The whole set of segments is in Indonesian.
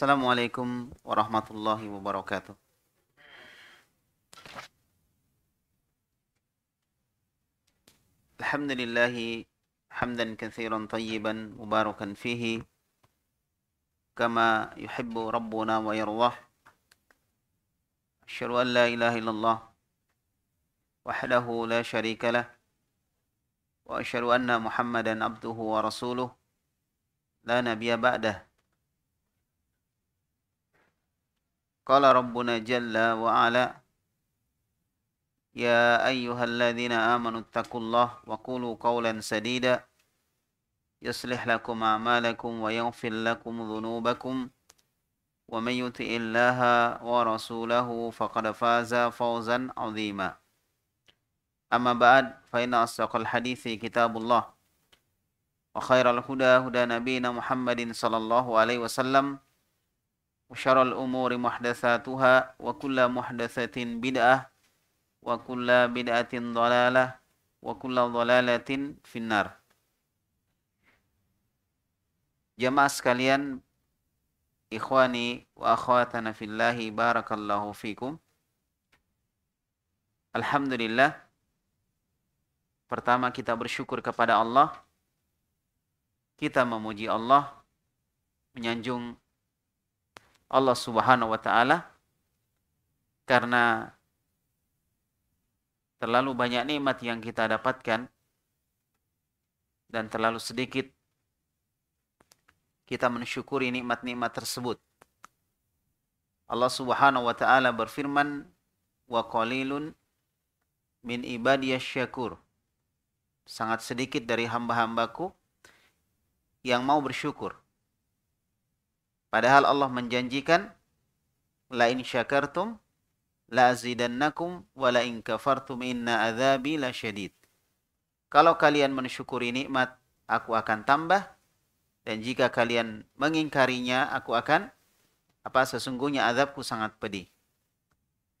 السلام عليكم ورحمة الله وبركاته الحمد لله حمدا كثيرا طيبا مباركا فيه كما يحب ربنا ويرضاه أشهد أن لا إله إلا الله وحده لا شريك له وأشهد أن محمدا عبده ورسوله لا نبي بعده قال ربنا جل وعلا يا أيها الذين آمنوا اتقوا الله وقولوا قولا سديدا يصلح لكم أعمالكم ويغفر لكم ذنوبكم ومن يطع الله ورسوله فقد فاز فوزا عظيما أما بعد فإن أصدق الحديث كتاب الله وخير الهدى هدى نبينا محمد صلى الله عليه وسلم وشر الأمور محدثاتها وكل محدثة بدعة وكل بدعة ضلالة وكل ضلالة في النار Jamaah sekalian في الله بارك الله فيكم الحمد لله Pertama kita bersyukur kepada Allah Kita memuji Allah Menyanjung Allah Subhanahu wa taala karena terlalu banyak nikmat yang kita dapatkan dan terlalu sedikit kita mensyukuri nikmat-nikmat tersebut. Allah Subhanahu wa taala berfirman, "Wa qalilun min ibadiyas syakur." Sangat sedikit dari hamba-hambaku yang mau bersyukur. Padahal Allah menjanjikan la in syakartum la azidannakum wa la in kafartum inna adzabi lasyadid. Kalau kalian mensyukuri nikmat, aku akan tambah dan jika kalian mengingkarinya, aku akan apa sesungguhnya azabku sangat pedih.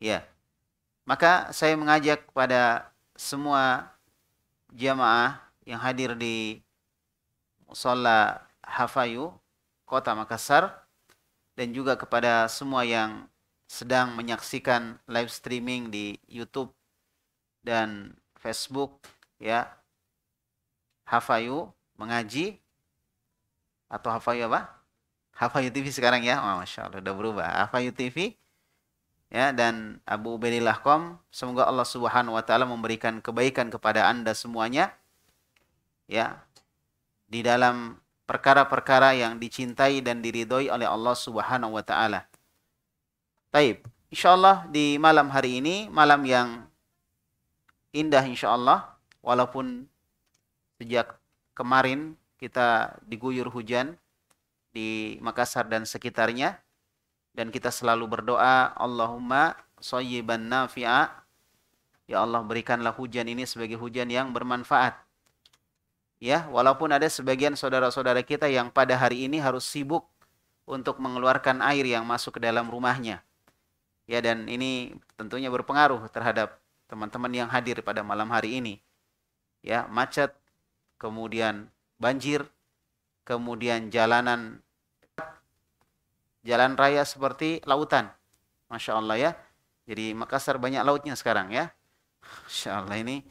Ya. Maka saya mengajak kepada semua jamaah yang hadir di sholat Hafayu kota Makassar dan juga kepada semua yang sedang menyaksikan live streaming di YouTube dan Facebook ya Hafayu mengaji atau Hafayu apa? Hafayu TV sekarang ya, oh, masya Allah udah berubah. Hafayu TV ya dan Abu Ubaidillahkom semoga Allah Subhanahu wa taala memberikan kebaikan kepada Anda semuanya ya di dalam perkara-perkara yang dicintai dan diridhoi oleh Allah Subhanahu wa taala. Taib. Insyaallah di malam hari ini, malam yang indah insyaallah walaupun sejak kemarin kita diguyur hujan di Makassar dan sekitarnya dan kita selalu berdoa Allahumma sayyiban nafi'a ya Allah berikanlah hujan ini sebagai hujan yang bermanfaat ya walaupun ada sebagian saudara-saudara kita yang pada hari ini harus sibuk untuk mengeluarkan air yang masuk ke dalam rumahnya ya dan ini tentunya berpengaruh terhadap teman-teman yang hadir pada malam hari ini ya macet kemudian banjir kemudian jalanan jalan raya seperti lautan masya Allah ya jadi Makassar banyak lautnya sekarang ya masya Allah ini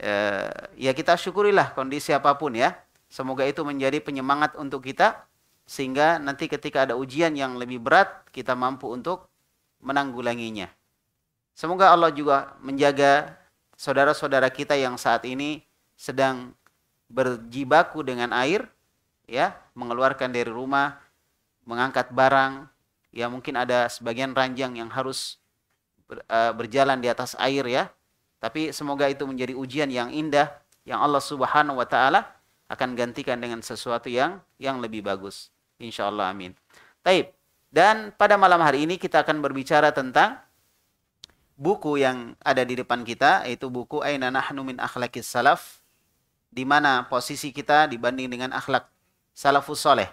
Eh, ya kita syukurilah kondisi apapun ya. Semoga itu menjadi penyemangat untuk kita sehingga nanti ketika ada ujian yang lebih berat kita mampu untuk menanggulanginya. Semoga Allah juga menjaga saudara-saudara kita yang saat ini sedang berjibaku dengan air ya, mengeluarkan dari rumah, mengangkat barang, ya mungkin ada sebagian ranjang yang harus eh, berjalan di atas air ya tapi semoga itu menjadi ujian yang indah yang Allah Subhanahu wa taala akan gantikan dengan sesuatu yang yang lebih bagus. Insya Allah amin. Taib. Dan pada malam hari ini kita akan berbicara tentang buku yang ada di depan kita yaitu buku Aina Nahnu min Akhlaqis Salaf di mana posisi kita dibanding dengan akhlak salafus soleh.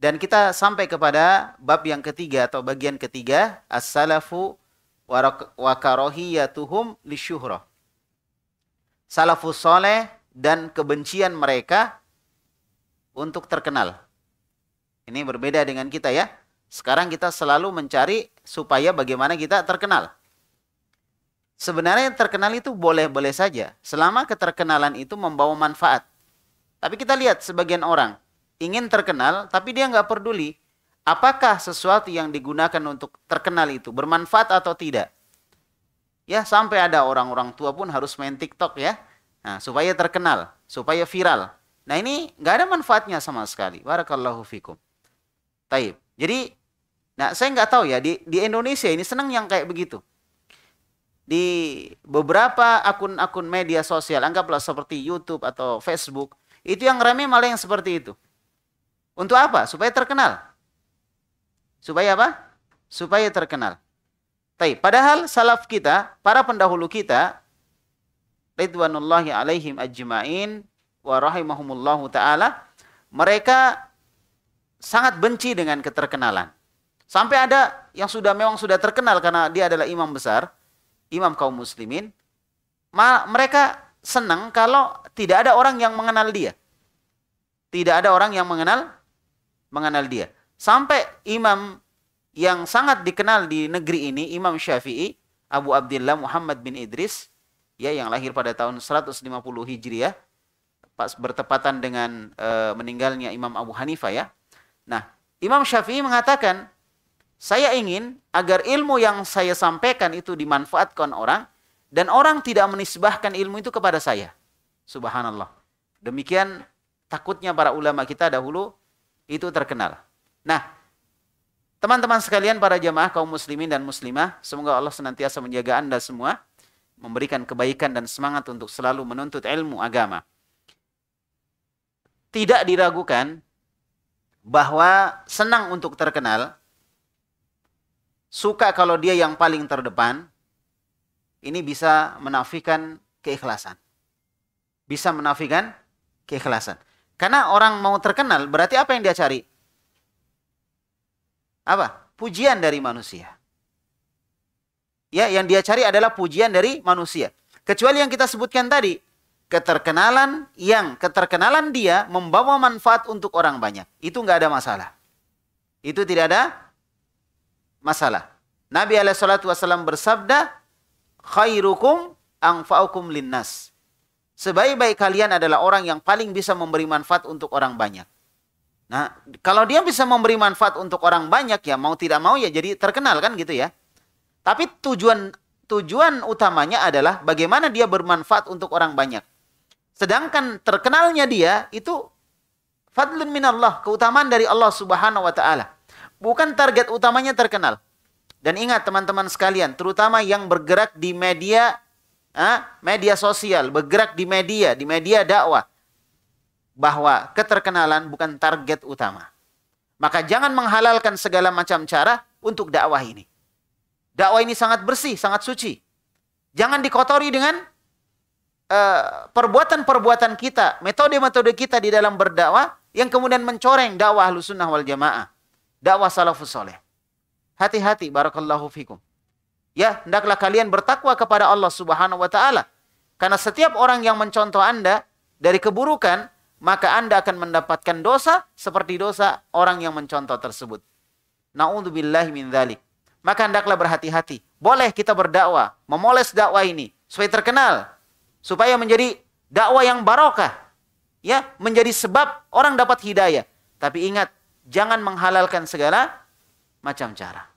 Dan kita sampai kepada bab yang ketiga atau bagian ketiga as-salafu wa karohiyatuhum lisyuhrah. Salafus soleh dan kebencian mereka untuk terkenal. Ini berbeda dengan kita ya. Sekarang kita selalu mencari supaya bagaimana kita terkenal. Sebenarnya yang terkenal itu boleh-boleh saja. Selama keterkenalan itu membawa manfaat. Tapi kita lihat sebagian orang ingin terkenal tapi dia nggak peduli apakah sesuatu yang digunakan untuk terkenal itu bermanfaat atau tidak. Ya, sampai ada orang-orang tua pun harus main TikTok ya. Nah, supaya terkenal, supaya viral. Nah, ini nggak ada manfaatnya sama sekali. Barakallahu fikum. Taib. Jadi, nah saya nggak tahu ya, di, di Indonesia ini senang yang kayak begitu. Di beberapa akun-akun media sosial, anggaplah seperti YouTube atau Facebook, itu yang rame malah yang seperti itu. Untuk apa? Supaya terkenal. Supaya apa? Supaya terkenal. Tapi padahal salaf kita, para pendahulu kita, ridwanullahi alaihim ajma'in wa rahimahumullahu ta'ala, mereka sangat benci dengan keterkenalan. Sampai ada yang sudah memang sudah terkenal karena dia adalah imam besar, imam kaum muslimin, mereka senang kalau tidak ada orang yang mengenal dia. Tidak ada orang yang mengenal mengenal dia. Sampai imam yang sangat dikenal di negeri ini, Imam Syafi'i, Abu Abdullah Muhammad bin Idris, ya yang lahir pada tahun 150 Hijriah, pas bertepatan dengan e, meninggalnya Imam Abu Hanifah ya. Nah, Imam Syafi'i mengatakan, saya ingin agar ilmu yang saya sampaikan itu dimanfaatkan orang dan orang tidak menisbahkan ilmu itu kepada saya. Subhanallah. Demikian takutnya para ulama kita dahulu itu terkenal. Nah, teman-teman sekalian para jemaah kaum muslimin dan muslimah, semoga Allah senantiasa menjaga Anda semua, memberikan kebaikan dan semangat untuk selalu menuntut ilmu agama. Tidak diragukan bahwa senang untuk terkenal, suka kalau dia yang paling terdepan, ini bisa menafikan keikhlasan. Bisa menafikan keikhlasan. Karena orang mau terkenal, berarti apa yang dia cari? apa? Pujian dari manusia. Ya, yang dia cari adalah pujian dari manusia. Kecuali yang kita sebutkan tadi, keterkenalan yang keterkenalan dia membawa manfaat untuk orang banyak. Itu nggak ada masalah. Itu tidak ada masalah. Nabi Alaihi Wasallam bersabda, khairukum angfa'ukum linnas. Sebaik-baik kalian adalah orang yang paling bisa memberi manfaat untuk orang banyak. Nah, kalau dia bisa memberi manfaat untuk orang banyak ya mau tidak mau ya jadi terkenal kan gitu ya. Tapi tujuan tujuan utamanya adalah bagaimana dia bermanfaat untuk orang banyak. Sedangkan terkenalnya dia itu fadlun minallah, keutamaan dari Allah Subhanahu wa taala. Bukan target utamanya terkenal. Dan ingat teman-teman sekalian, terutama yang bergerak di media ah, media sosial, bergerak di media, di media dakwah bahwa keterkenalan bukan target utama. Maka jangan menghalalkan segala macam cara untuk dakwah ini. Dakwah ini sangat bersih, sangat suci. Jangan dikotori dengan eh, perbuatan-perbuatan uh, kita, metode-metode kita di dalam berdakwah yang kemudian mencoreng dakwah lusunah wal jamaah. Dakwah salafus soleh. Hati-hati, barakallahu fikum. Ya, hendaklah kalian bertakwa kepada Allah subhanahu wa ta'ala. Karena setiap orang yang mencontoh anda dari keburukan, maka Anda akan mendapatkan dosa seperti dosa orang yang mencontoh tersebut. Na'udzubillahi min dzalik. Maka hendaklah berhati-hati. Boleh kita berdakwah, memoles dakwah ini supaya terkenal, supaya menjadi dakwah yang barokah. Ya, menjadi sebab orang dapat hidayah. Tapi ingat, jangan menghalalkan segala macam cara.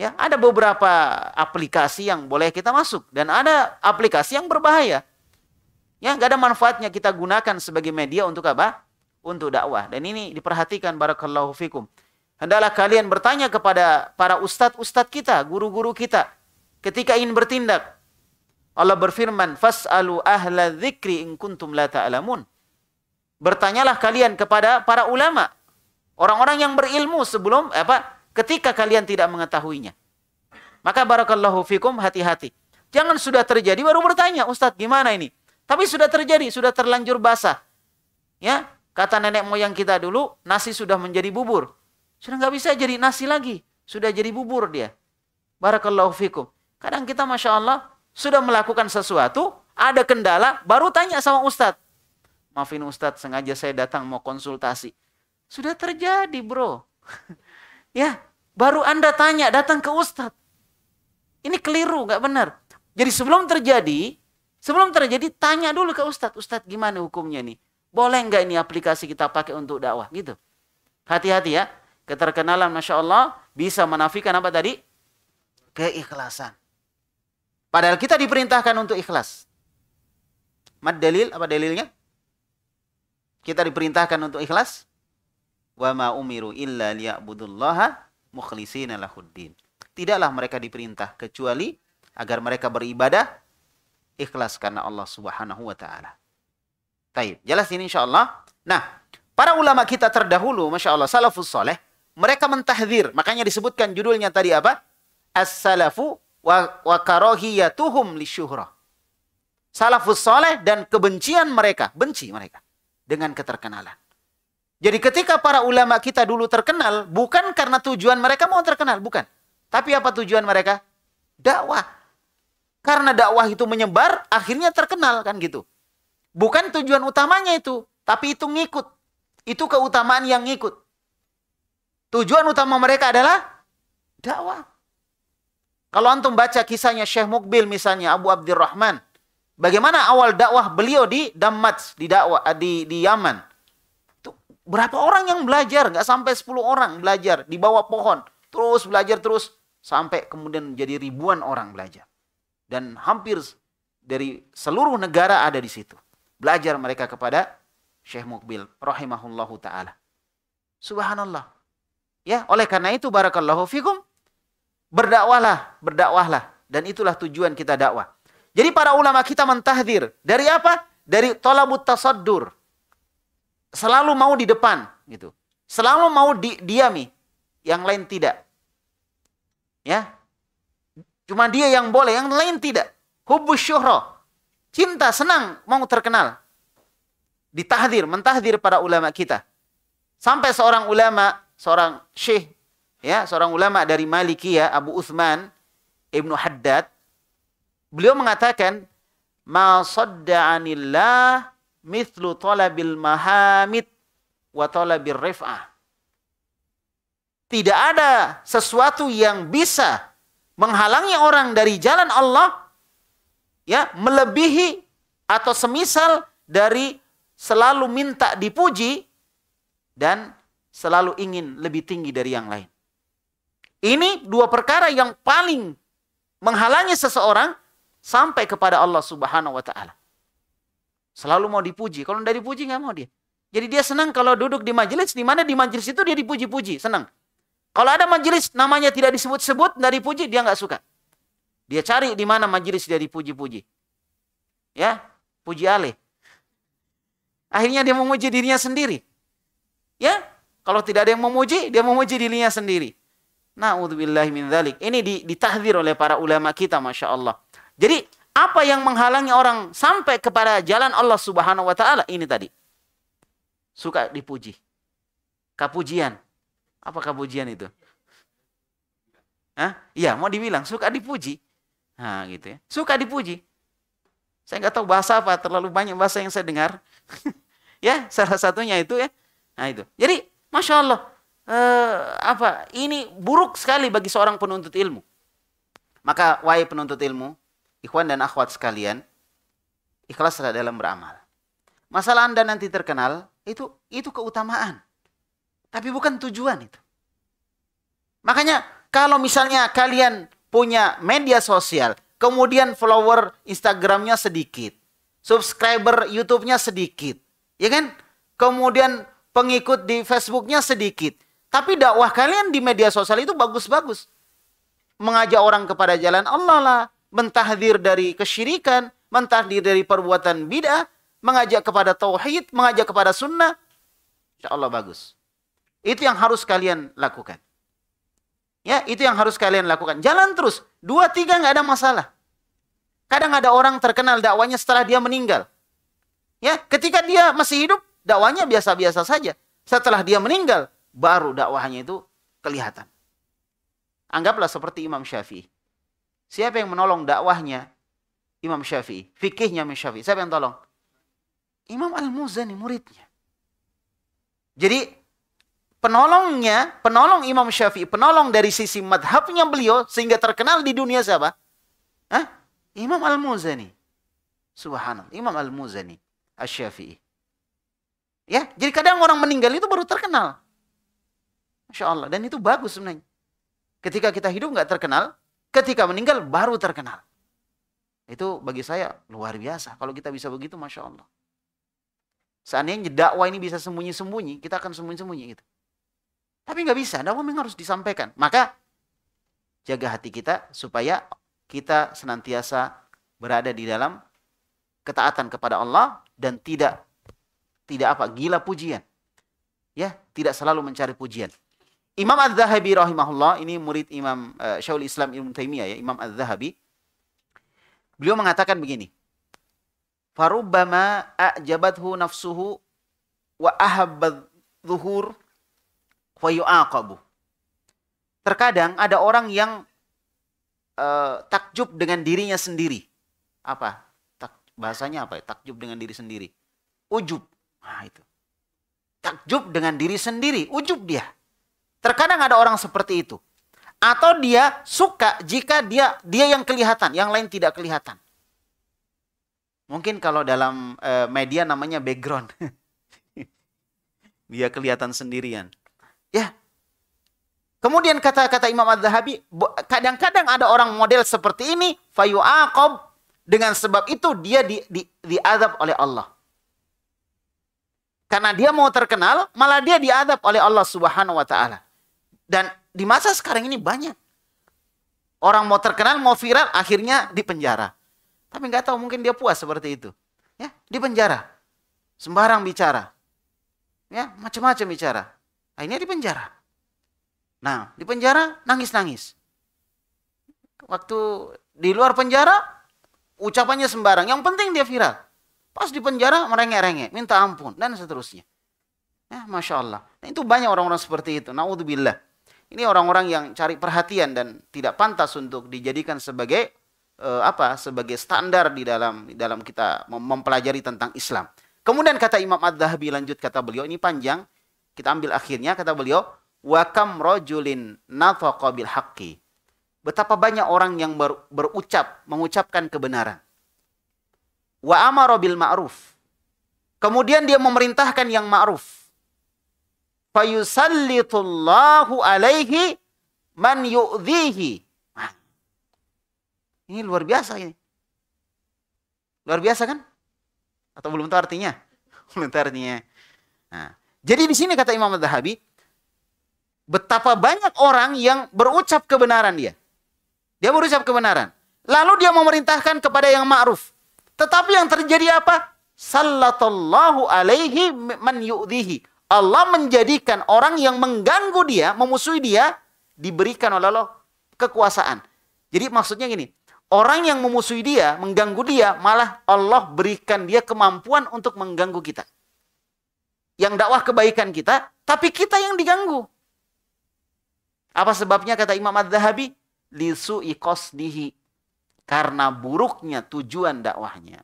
Ya, ada beberapa aplikasi yang boleh kita masuk dan ada aplikasi yang berbahaya. Ya, nggak ada manfaatnya kita gunakan sebagai media untuk apa? Untuk dakwah. Dan ini diperhatikan barakallahu fikum. Hendaklah kalian bertanya kepada para ustadz-ustadz kita, guru-guru kita ketika ingin bertindak. Allah berfirman, "Fas'alu ahla dzikri in kuntum la ta'alamun. Bertanyalah kalian kepada para ulama, orang-orang yang berilmu sebelum apa? Ketika kalian tidak mengetahuinya. Maka barakallahu fikum hati-hati. Jangan sudah terjadi baru bertanya, "Ustadz, gimana ini?" Tapi sudah terjadi, sudah terlanjur basah. Ya, kata nenek moyang kita dulu, nasi sudah menjadi bubur. Sudah nggak bisa jadi nasi lagi, sudah jadi bubur dia. Barakallahu fikum. Kadang kita Masya Allah sudah melakukan sesuatu, ada kendala, baru tanya sama Ustadz. Maafin Ustadz, sengaja saya datang mau konsultasi. Sudah terjadi bro. ya, baru Anda tanya, datang ke Ustadz. Ini keliru, nggak benar. Jadi sebelum terjadi, Sebelum terjadi, tanya dulu ke Ustadz. Ustadz gimana hukumnya nih? Boleh nggak ini aplikasi kita pakai untuk dakwah? Gitu. Hati-hati ya. Keterkenalan Masya Allah bisa menafikan apa tadi? Keikhlasan. Padahal kita diperintahkan untuk ikhlas. Mad dalil, apa dalilnya? Kita diperintahkan untuk ikhlas. Wa ma umiru illa liya'budullaha mukhlisina lahuddin. Tidaklah mereka diperintah kecuali agar mereka beribadah ikhlas karena Allah Subhanahu wa taala. Baik, Jelas ini insya Allah. Nah, para ulama kita terdahulu, masya Allah, salafus saleh, mereka mentahdir. Makanya disebutkan judulnya tadi apa? As-salafu wa, wa karahiyatuhum li syuhrah. Salafus saleh dan kebencian mereka. Benci mereka. Dengan keterkenalan. Jadi ketika para ulama kita dulu terkenal, bukan karena tujuan mereka mau terkenal, bukan. Tapi apa tujuan mereka? Dakwah karena dakwah itu menyebar, akhirnya terkenal kan gitu. Bukan tujuan utamanya itu, tapi itu ngikut. Itu keutamaan yang ngikut. Tujuan utama mereka adalah dakwah. Kalau antum baca kisahnya Syekh Mukbil misalnya Abu Abdurrahman, bagaimana awal dakwah beliau di Damats, di dakwah eh, di di Yaman. Tuh, berapa orang yang belajar? Gak sampai 10 orang belajar di bawah pohon. Terus belajar terus sampai kemudian jadi ribuan orang belajar dan hampir dari seluruh negara ada di situ. Belajar mereka kepada Syekh Mukbil rahimahullahu taala. Subhanallah. Ya, oleh karena itu barakallahu fikum berdakwahlah, berdakwahlah dan itulah tujuan kita dakwah. Jadi para ulama kita mentahdir dari apa? Dari tolabut tasaddur. Selalu mau di depan gitu. Selalu mau di diami, yang lain tidak. Ya, Cuma dia yang boleh, yang lain tidak. Hubus syuhroh. Cinta, senang, mau terkenal. Ditahdir, mentahdir para ulama kita. Sampai seorang ulama, seorang syekh, ya, seorang ulama dari Malikiyah, Abu Uthman, Ibnu Haddad, beliau mengatakan, Ma sadda'anillah mithlu talabil mahamid wa talabil rif'ah. Tidak ada sesuatu yang bisa menghalangi orang dari jalan Allah ya melebihi atau semisal dari selalu minta dipuji dan selalu ingin lebih tinggi dari yang lain. Ini dua perkara yang paling menghalangi seseorang sampai kepada Allah Subhanahu wa taala. Selalu mau dipuji. Kalau tidak dipuji nggak mau dia. Jadi dia senang kalau duduk di majelis di mana di majelis itu dia dipuji-puji, senang. Kalau ada majelis namanya tidak disebut-sebut, dari puji dia nggak suka. Dia cari di mana majelis dia dipuji-puji. Ya, puji alih. Akhirnya dia memuji dirinya sendiri. Ya, kalau tidak ada yang memuji, dia memuji dirinya sendiri. Nah, min dzalik. Ini ditahdir oleh para ulama kita, Masya Allah. Jadi, apa yang menghalangi orang sampai kepada jalan Allah subhanahu wa ta'ala? Ini tadi. Suka dipuji. Kepujian. Apakah pujian itu? Hah? Iya, mau dibilang suka dipuji. Nah, gitu ya. Suka dipuji. Saya nggak tahu bahasa apa, terlalu banyak bahasa yang saya dengar. ya, salah satunya itu ya. Nah, itu. Jadi, Masya Allah, eh, apa ini buruk sekali bagi seorang penuntut ilmu. Maka, wahai penuntut ilmu, ikhwan dan akhwat sekalian, ikhlaslah dalam beramal. Masalah Anda nanti terkenal, itu itu keutamaan. Tapi bukan tujuan itu. Makanya kalau misalnya kalian punya media sosial, kemudian follower Instagramnya sedikit, subscriber YouTube-nya sedikit, ya kan? Kemudian pengikut di Facebook-nya sedikit. Tapi dakwah kalian di media sosial itu bagus-bagus. Mengajak orang kepada jalan Allah lah, mentahdir dari kesyirikan, mentahdir dari perbuatan bid'ah, mengajak kepada tauhid, mengajak kepada sunnah. Insya Allah bagus. Itu yang harus kalian lakukan. Ya, itu yang harus kalian lakukan. Jalan terus. Dua, tiga nggak ada masalah. Kadang ada orang terkenal dakwanya setelah dia meninggal. Ya, ketika dia masih hidup, dakwanya biasa-biasa saja. Setelah dia meninggal, baru dakwahnya itu kelihatan. Anggaplah seperti Imam Syafi'i. Siapa yang menolong dakwahnya Imam Syafi'i? Fikihnya Imam Syafi'i. Siapa yang tolong? Imam Al-Muzani, muridnya. Jadi penolongnya, penolong Imam Syafi'i, penolong dari sisi madhabnya beliau sehingga terkenal di dunia siapa? Hah? Imam Al-Muzani. Subhanallah, Imam Al-Muzani, al syafii Ya, jadi kadang orang meninggal itu baru terkenal. Masya Allah, dan itu bagus sebenarnya. Ketika kita hidup nggak terkenal, ketika meninggal baru terkenal. Itu bagi saya luar biasa. Kalau kita bisa begitu, Masya Allah. Seandainya dakwah ini bisa sembunyi-sembunyi, kita akan sembunyi-sembunyi gitu. -sembunyi tapi nggak bisa, memang harus disampaikan. Maka jaga hati kita supaya kita senantiasa berada di dalam ketaatan kepada Allah dan tidak tidak apa gila pujian. Ya, tidak selalu mencari pujian. Imam Az-Zahabi rahimahullah ini murid Imam uh, eh, Syaul Islam Ibnu Taimiyah ya, Imam Az-Zahabi. Beliau mengatakan begini. Farubbama a'jabathu nafsuhu wa ahabbadh zuhur fayu'aqabu. Terkadang ada orang yang uh, takjub dengan dirinya sendiri. Apa? Tak, bahasanya apa ya? Takjub dengan diri sendiri. Ujub. Nah, itu. Takjub dengan diri sendiri, ujub dia. Terkadang ada orang seperti itu. Atau dia suka jika dia dia yang kelihatan, yang lain tidak kelihatan. Mungkin kalau dalam eh, media namanya background. dia kelihatan sendirian. Ya. Kemudian kata-kata Imam Az-Zahabi, kadang-kadang ada orang model seperti ini, fayu'aqab, dengan sebab itu dia di, di, diadab oleh Allah. Karena dia mau terkenal, malah dia diadab oleh Allah Subhanahu wa taala. Dan di masa sekarang ini banyak orang mau terkenal, mau viral, akhirnya di penjara. Tapi nggak tahu mungkin dia puas seperti itu. Ya, di penjara. Sembarang bicara. Ya, macam-macam bicara. Akhirnya di penjara. Nah, di penjara nangis-nangis. Waktu di luar penjara, ucapannya sembarang. Yang penting dia viral. Pas di penjara merengek-rengek, minta ampun, dan seterusnya. Ya, Masya Allah. Nah, itu banyak orang-orang seperti itu. Naudzubillah. Ini orang-orang yang cari perhatian dan tidak pantas untuk dijadikan sebagai eh, apa? Sebagai standar di dalam di dalam kita mempelajari tentang Islam. Kemudian kata Imam Ad-Dhahabi lanjut kata beliau ini panjang kita ambil akhirnya kata beliau, wa kam rojulin nafaqa bil Betapa banyak orang yang ber, berucap mengucapkan kebenaran. Wa amarobil ma'ruf. Kemudian dia memerintahkan yang ma'ruf. Fayusallitullahu alaihi man yu'dhihi. Ini luar biasa ini. Luar biasa kan? Atau belum tahu artinya? belum tahu artinya. Nah, jadi di sini kata Imam Al-Dhahabi, betapa banyak orang yang berucap kebenaran dia. Dia berucap kebenaran. Lalu dia memerintahkan kepada yang ma'ruf. Tetapi yang terjadi apa? Sallallahu alaihi man yu'dihi. Allah menjadikan orang yang mengganggu dia, memusuhi dia, diberikan oleh Allah kekuasaan. Jadi maksudnya gini, orang yang memusuhi dia, mengganggu dia, malah Allah berikan dia kemampuan untuk mengganggu kita yang dakwah kebaikan kita, tapi kita yang diganggu. Apa sebabnya kata Imam ad dahabi Lisu ikos dihi, Karena buruknya tujuan dakwahnya.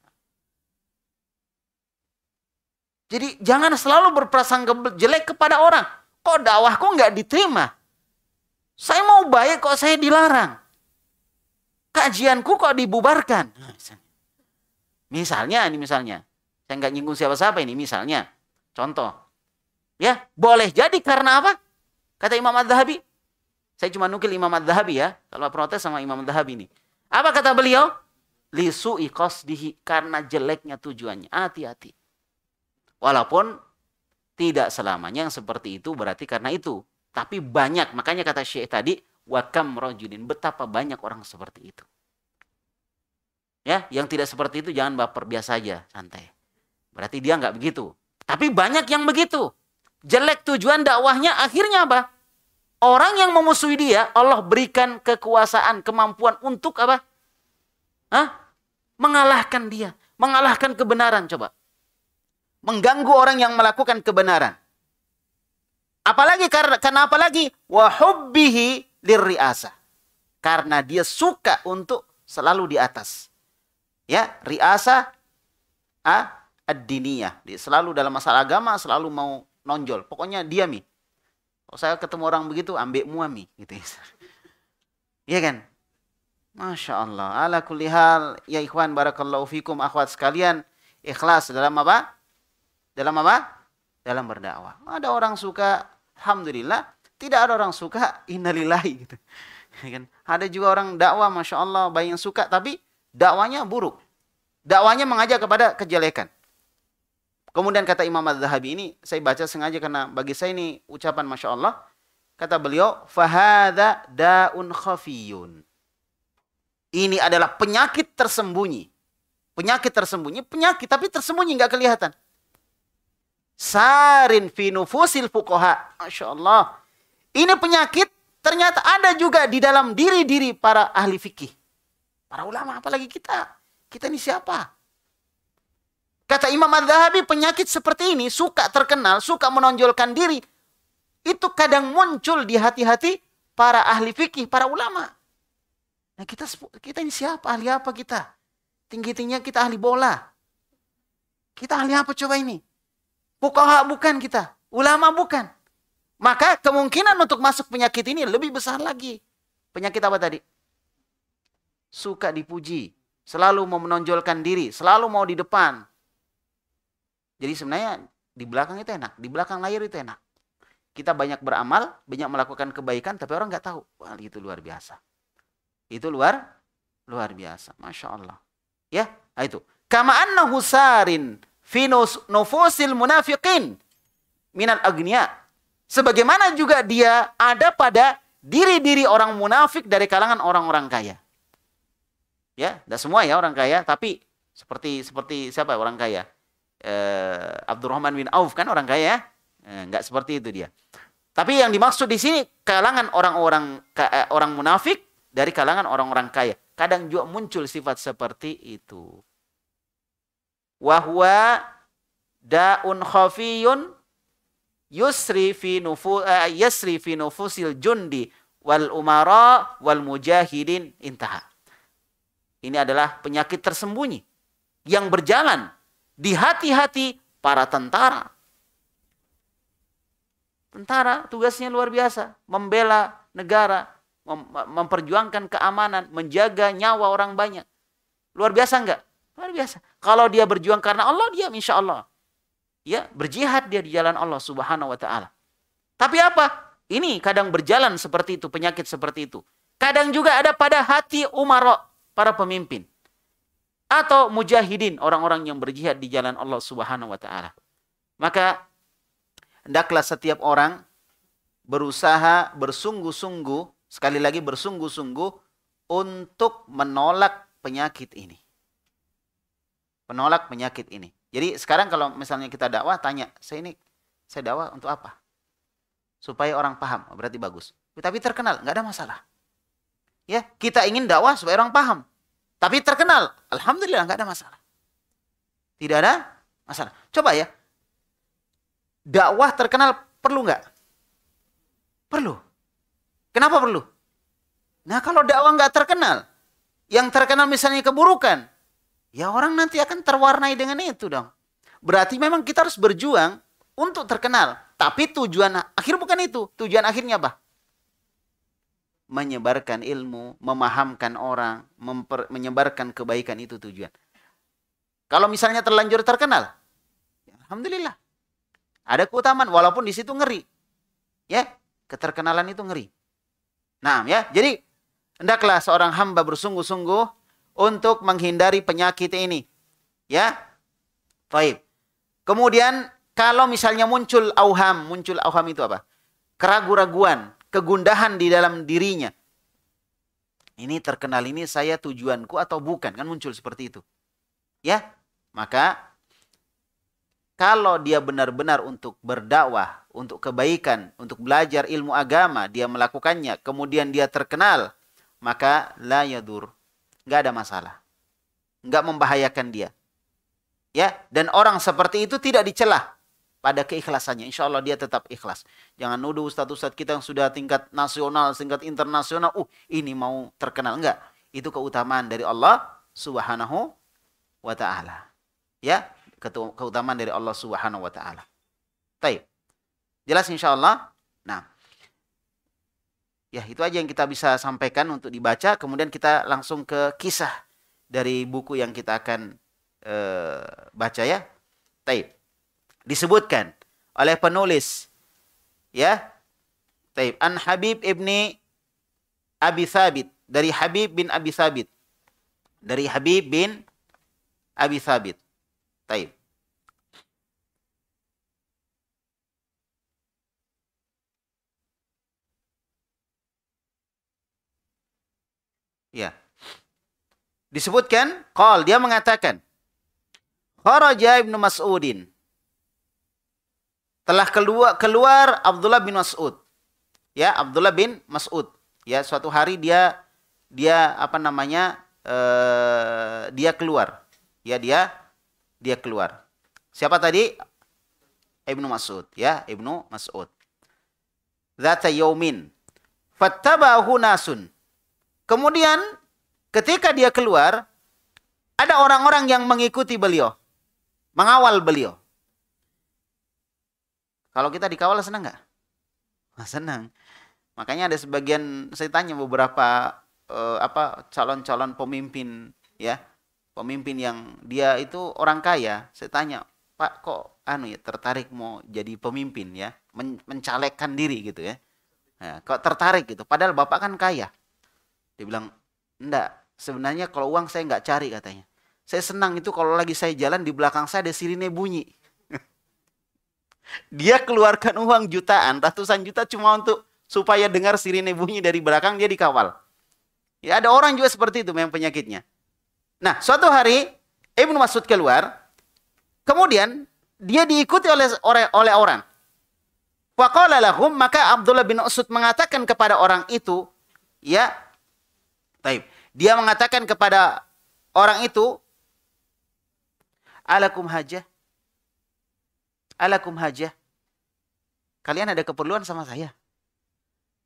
Jadi jangan selalu berprasangka jelek kepada orang. Kok dakwahku nggak diterima? Saya mau baik kok saya dilarang. Kajianku kok dibubarkan. Nah, misalnya, ini misalnya. Saya nggak nyinggung siapa-siapa ini misalnya Contoh. Ya, boleh jadi karena apa? Kata Imam Az-Zahabi. Saya cuma nukil Imam Az-Zahabi ya. Kalau protes sama Imam Az-Zahabi ini. Apa kata beliau? Lisu'i qasdihi. Karena jeleknya tujuannya. Hati-hati. Walaupun tidak selamanya yang seperti itu berarti karena itu. Tapi banyak. Makanya kata Syekh tadi. Wakam rojulin. Betapa banyak orang seperti itu. Ya, yang tidak seperti itu jangan baper biasa aja, santai. Berarti dia nggak begitu. Tapi banyak yang begitu. Jelek tujuan dakwahnya akhirnya apa? Orang yang memusuhi dia, Allah berikan kekuasaan, kemampuan untuk apa? Hah? Mengalahkan dia, mengalahkan kebenaran coba. Mengganggu orang yang melakukan kebenaran. Apalagi karena, karena apalagi wahubbihi lirriasa. Karena dia suka untuk selalu di atas. Ya, riasa ah, ad-diniyah. selalu dalam masalah agama selalu mau nonjol. Pokoknya dia mi. Kalau saya ketemu orang begitu, ambek muami gitu. Iya kan? Masya Allah. Ala kulli hal, ya ikhwan barakallahu fikum akhwat sekalian. Ikhlas dalam apa? Dalam apa? Dalam berdakwah. Ada orang suka, Alhamdulillah. Tidak ada orang suka, innalillahi gitu. Ya kan? Ada juga orang dakwah, Masya Allah, banyak suka, tapi dakwanya buruk. Dakwanya mengajak kepada kejelekan. Kemudian kata Imam Az-Zahabi ini saya baca sengaja karena bagi saya ini ucapan Masya Allah. Kata beliau, فَهَذَا daun khafiyun. Ini adalah penyakit tersembunyi. Penyakit tersembunyi, penyakit tapi tersembunyi nggak kelihatan. Sarin fi nufusil fukoha. Masya Allah. Ini penyakit ternyata ada juga di dalam diri-diri para ahli fikih. Para ulama apalagi kita. Kita ini siapa? Kata Imam Al-Zahabi penyakit seperti ini suka terkenal, suka menonjolkan diri. Itu kadang muncul di hati-hati para ahli fikih, para ulama. Nah kita kita ini siapa? Ahli apa kita? Tinggi-tingginya kita ahli bola. Kita ahli apa coba ini? Fukaha bukan kita. Ulama bukan. Maka kemungkinan untuk masuk penyakit ini lebih besar lagi. Penyakit apa tadi? Suka dipuji. Selalu mau menonjolkan diri. Selalu mau di depan jadi sebenarnya di belakang itu enak, di belakang layar itu enak. Kita banyak beramal, banyak melakukan kebaikan, tapi orang nggak tahu. Wah, itu luar biasa. Itu luar luar biasa. Masya Allah. Ya, nah itu. Kama anna sarin finus nufusil munafiqin minal agniya. Sebagaimana juga dia ada pada diri-diri orang munafik dari kalangan orang-orang kaya. Ya, tidak semua ya orang kaya, tapi seperti seperti siapa ya, orang kaya? eh, Abdurrahman bin Auf kan orang kaya ya? eh, nggak seperti itu dia tapi yang dimaksud di sini kalangan orang-orang eh, orang munafik dari kalangan orang-orang kaya kadang juga muncul sifat seperti itu wahwa daun khafiyun yusri fi nufu eh, fi nufusil jundi wal umara wal mujahidin intaha. Ini adalah penyakit tersembunyi yang berjalan di hati-hati para tentara. Tentara tugasnya luar biasa, membela negara, mem memperjuangkan keamanan, menjaga nyawa orang banyak. Luar biasa enggak? Luar biasa. Kalau dia berjuang karena Allah, dia insya Allah. Ya, berjihad dia di jalan Allah subhanahu wa ta'ala. Tapi apa? Ini kadang berjalan seperti itu, penyakit seperti itu. Kadang juga ada pada hati umarok para pemimpin atau mujahidin orang-orang yang berjihad di jalan Allah Subhanahu wa taala. Maka hendaklah setiap orang berusaha bersungguh-sungguh, sekali lagi bersungguh-sungguh untuk menolak penyakit ini. penolak penyakit ini. Jadi sekarang kalau misalnya kita dakwah tanya, saya ini saya dakwah untuk apa? Supaya orang paham, oh, berarti bagus. Tapi terkenal, nggak ada masalah. Ya, kita ingin dakwah supaya orang paham tapi terkenal, alhamdulillah nggak ada masalah. Tidak ada masalah. Coba ya, dakwah terkenal perlu nggak? Perlu. Kenapa perlu? Nah kalau dakwah nggak terkenal, yang terkenal misalnya keburukan, ya orang nanti akan terwarnai dengan itu dong. Berarti memang kita harus berjuang untuk terkenal. Tapi tujuan akhir bukan itu. Tujuan akhirnya apa? menyebarkan ilmu, memahamkan orang, memper, menyebarkan kebaikan itu tujuan. Kalau misalnya terlanjur terkenal, ya alhamdulillah. Ada keutamaan walaupun di situ ngeri. Ya, keterkenalan itu ngeri. Nah, ya. Jadi hendaklah seorang hamba bersungguh-sungguh untuk menghindari penyakit ini. Ya. Baik. Kemudian kalau misalnya muncul auham, muncul auham itu apa? Keraguan-raguan, kegundahan di dalam dirinya. Ini terkenal ini saya tujuanku atau bukan kan muncul seperti itu. Ya, maka kalau dia benar-benar untuk berdakwah, untuk kebaikan, untuk belajar ilmu agama, dia melakukannya, kemudian dia terkenal, maka la yadur. Nggak ada masalah. Nggak membahayakan dia. Ya, dan orang seperti itu tidak dicelah pada keikhlasannya. Insya Allah dia tetap ikhlas. Jangan nuduh status ustadz kita yang sudah tingkat nasional, tingkat internasional. Uh, ini mau terkenal. Enggak. Itu keutamaan dari Allah subhanahu wa ta'ala. Ya, keutamaan dari Allah subhanahu wa ta'ala. Baik. Jelas insya Allah? Nah. Ya, itu aja yang kita bisa sampaikan untuk dibaca. Kemudian kita langsung ke kisah dari buku yang kita akan uh, baca ya. Taib disebutkan oleh penulis ya Taib an Habib ibni Abi Thabit dari Habib bin Abi Thabit dari Habib bin Abi Thabit Taib Ya. Disebutkan, kal dia mengatakan, Kharaja Ibnu Mas'udin telah keluar keluar Abdullah bin Mas'ud. Ya, Abdullah bin Mas'ud. Ya, suatu hari dia dia apa namanya? Uh, dia keluar. Ya, dia dia keluar. Siapa tadi? Ibnu Mas'ud, ya, Ibnu Mas'ud. Zata yaumin fattabahu nasun. Kemudian ketika dia keluar, ada orang-orang yang mengikuti beliau, mengawal beliau. Kalau kita dikawal senang nggak? Nah, senang. Makanya ada sebagian saya tanya beberapa eh, apa calon-calon pemimpin ya, pemimpin yang dia itu orang kaya. Saya tanya, "Pak, kok anu ya tertarik mau jadi pemimpin ya, Men mencalekkan diri gitu ya?" Nah, kok tertarik gitu? Padahal Bapak kan kaya. Dia bilang, "Enggak, sebenarnya kalau uang saya nggak cari," katanya. Saya senang itu kalau lagi saya jalan di belakang saya ada sirine bunyi. Dia keluarkan uang jutaan, ratusan juta cuma untuk supaya dengar sirine bunyi dari belakang dia dikawal. Ya ada orang juga seperti itu memang penyakitnya. Nah, suatu hari Ibnu Mas'ud keluar, kemudian dia diikuti oleh oleh, oleh orang. Waqala lahum, maka Abdullah bin Usud mengatakan kepada orang itu, ya, taib. Dia mengatakan kepada orang itu, alakum hajah. Alakum hajah. Kalian ada keperluan sama saya.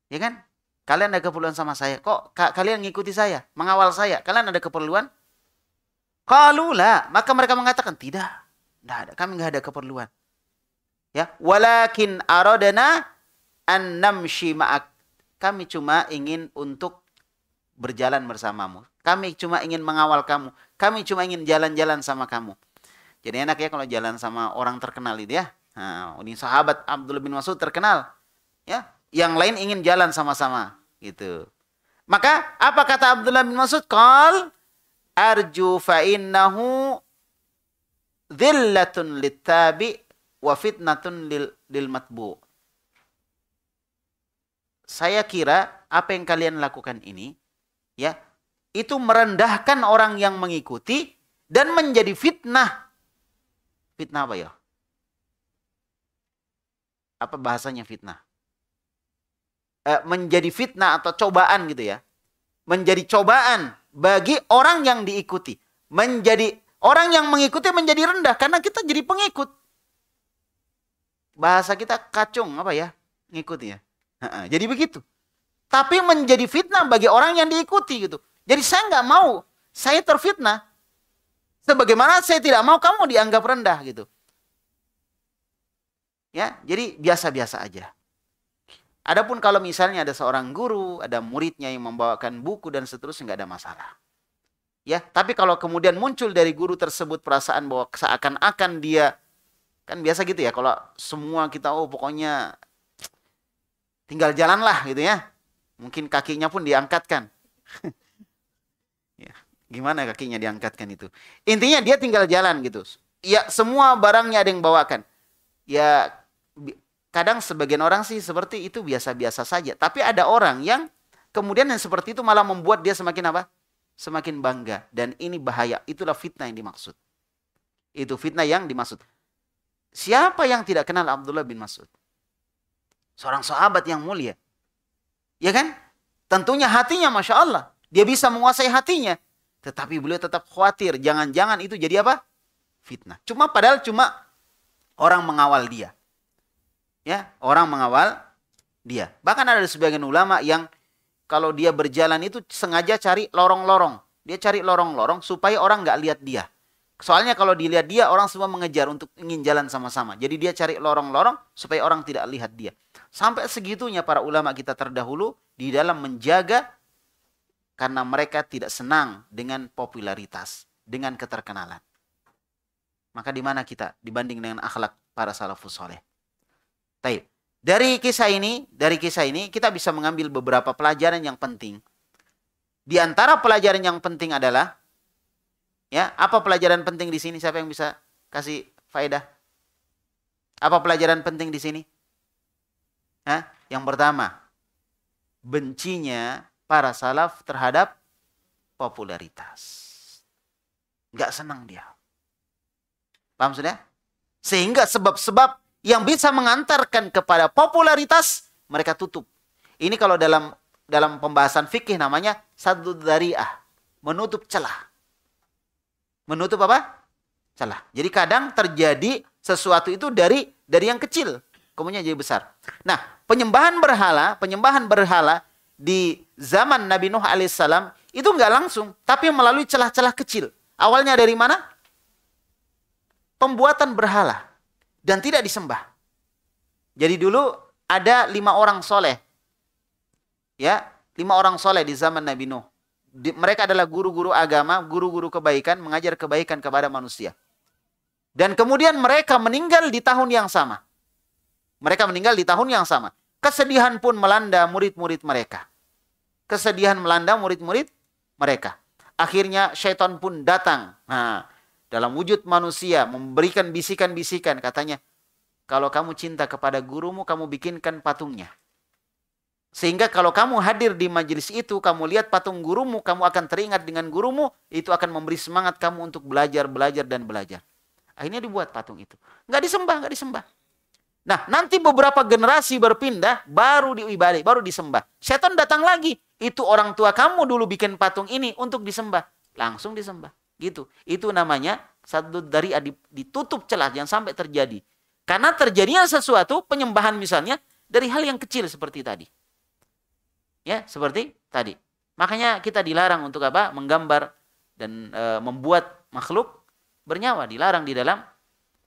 Ya kan? Kalian ada keperluan sama saya. Kok ka kalian ngikuti saya, mengawal saya? Kalian ada keperluan? Kalula, maka mereka mengatakan tidak. Tidak ada, kami nggak ada keperluan. Ya, walakin aradana an namshi ma'ak. Kami cuma ingin untuk berjalan bersamamu. Kami cuma ingin mengawal kamu. Kami cuma ingin jalan-jalan sama kamu. Jadi enak ya kalau jalan sama orang terkenal itu ya. Nah, ini sahabat Abdul bin Mas'ud terkenal. Ya, yang lain ingin jalan sama-sama gitu. Maka apa kata Abdullah bin Mas'ud? Qal arju fa innahu dhillatun littabi wa fitnatun lil, lil matbu. Saya kira apa yang kalian lakukan ini ya itu merendahkan orang yang mengikuti dan menjadi fitnah Fitnah apa ya? Apa bahasanya fitnah? E, menjadi fitnah atau cobaan gitu ya. Menjadi cobaan bagi orang yang diikuti. Menjadi orang yang mengikuti menjadi rendah karena kita jadi pengikut. Bahasa kita kacung apa ya? Ngikuti ya. jadi begitu. Tapi menjadi fitnah bagi orang yang diikuti gitu. Jadi saya nggak mau saya terfitnah Sebagaimana saya tidak mau kamu dianggap rendah gitu. Ya, jadi biasa-biasa aja. Adapun kalau misalnya ada seorang guru, ada muridnya yang membawakan buku dan seterusnya nggak ada masalah. Ya, tapi kalau kemudian muncul dari guru tersebut perasaan bahwa seakan-akan dia kan biasa gitu ya kalau semua kita oh pokoknya tinggal jalanlah gitu ya. Mungkin kakinya pun diangkatkan. Gimana kakinya diangkatkan itu? Intinya dia tinggal jalan gitu. Ya semua barangnya ada yang bawakan. Ya kadang sebagian orang sih seperti itu biasa-biasa saja. Tapi ada orang yang kemudian yang seperti itu malah membuat dia semakin apa? Semakin bangga. Dan ini bahaya. Itulah fitnah yang dimaksud. Itu fitnah yang dimaksud. Siapa yang tidak kenal Abdullah bin Mas'ud? Seorang sahabat yang mulia. Ya kan? Tentunya hatinya Masya Allah. Dia bisa menguasai hatinya. Tetapi beliau tetap khawatir, jangan-jangan itu jadi apa? Fitnah. Cuma padahal cuma orang mengawal dia. Ya, orang mengawal dia. Bahkan ada sebagian ulama yang kalau dia berjalan itu sengaja cari lorong-lorong. Dia cari lorong-lorong supaya orang nggak lihat dia. Soalnya kalau dilihat dia orang semua mengejar untuk ingin jalan sama-sama. Jadi dia cari lorong-lorong supaya orang tidak lihat dia. Sampai segitunya para ulama kita terdahulu di dalam menjaga karena mereka tidak senang dengan popularitas, dengan keterkenalan. Maka di mana kita dibanding dengan akhlak para salafus soleh? Taib. Dari kisah ini, dari kisah ini kita bisa mengambil beberapa pelajaran yang penting. Di antara pelajaran yang penting adalah ya, apa pelajaran penting di sini? Siapa yang bisa kasih faedah? Apa pelajaran penting di sini? Hah? Yang pertama, bencinya para salaf terhadap popularitas. Nggak senang dia. Paham sudah? Sehingga sebab-sebab yang bisa mengantarkan kepada popularitas mereka tutup. Ini kalau dalam dalam pembahasan fikih namanya satu dariah, menutup celah. Menutup apa? Celah. Jadi kadang terjadi sesuatu itu dari dari yang kecil, kemudian jadi besar. Nah, penyembahan berhala, penyembahan berhala di zaman Nabi Nuh alaihissalam itu nggak langsung, tapi melalui celah-celah kecil. Awalnya dari mana? Pembuatan berhala dan tidak disembah. Jadi dulu ada lima orang soleh, ya lima orang soleh di zaman Nabi Nuh. Di, mereka adalah guru-guru agama, guru-guru kebaikan, mengajar kebaikan kepada manusia. Dan kemudian mereka meninggal di tahun yang sama. Mereka meninggal di tahun yang sama. Kesedihan pun melanda murid-murid mereka kesedihan melanda murid-murid mereka. Akhirnya syaitan pun datang. Nah, dalam wujud manusia memberikan bisikan-bisikan katanya, kalau kamu cinta kepada gurumu kamu bikinkan patungnya. Sehingga kalau kamu hadir di majelis itu, kamu lihat patung gurumu, kamu akan teringat dengan gurumu, itu akan memberi semangat kamu untuk belajar, belajar, dan belajar. Akhirnya dibuat patung itu. Nggak disembah, nggak disembah. Nah, nanti beberapa generasi berpindah, baru diibadai, baru disembah. Setan datang lagi. Itu orang tua kamu dulu bikin patung ini untuk disembah. Langsung disembah. Gitu. Itu namanya satu dari ditutup celah, yang sampai terjadi. Karena terjadinya sesuatu, penyembahan misalnya, dari hal yang kecil seperti tadi. Ya, seperti tadi. Makanya kita dilarang untuk apa? Menggambar dan e, membuat makhluk bernyawa dilarang di dalam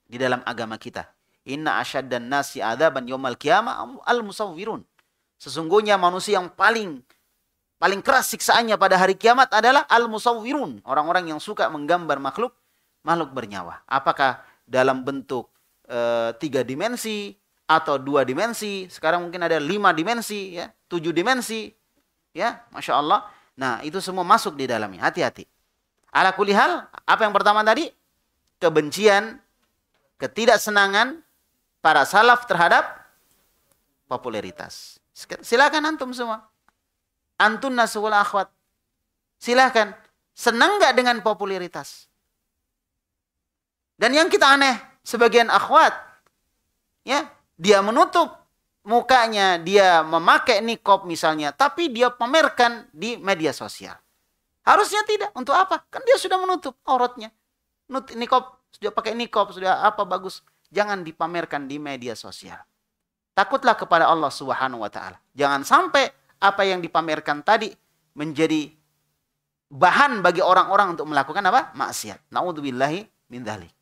di dalam agama kita. Inna asyad dan nasi adaban yomal kiamah al musawwirun. Sesungguhnya manusia yang paling paling keras siksaannya pada hari kiamat adalah al musawwirun, orang-orang yang suka menggambar makhluk makhluk bernyawa. Apakah dalam bentuk e, tiga dimensi atau dua dimensi? Sekarang mungkin ada lima dimensi, ya, tujuh dimensi, ya, masya Allah. Nah itu semua masuk di dalamnya. Hati-hati. Ala kulihal, apa yang pertama tadi? Kebencian, ketidaksenangan, para salaf terhadap popularitas. Silakan antum semua. Antun nasuwal akhwat. Silakan. Senang gak dengan popularitas? Dan yang kita aneh, sebagian akhwat, ya dia menutup mukanya, dia memakai nikob misalnya, tapi dia pamerkan di media sosial. Harusnya tidak. Untuk apa? Kan dia sudah menutup auratnya. Nikob sudah pakai nikob sudah apa bagus jangan dipamerkan di media sosial. Takutlah kepada Allah Subhanahu wa taala. Jangan sampai apa yang dipamerkan tadi menjadi bahan bagi orang-orang untuk melakukan apa? maksiat. Nauzubillahi min dzalik.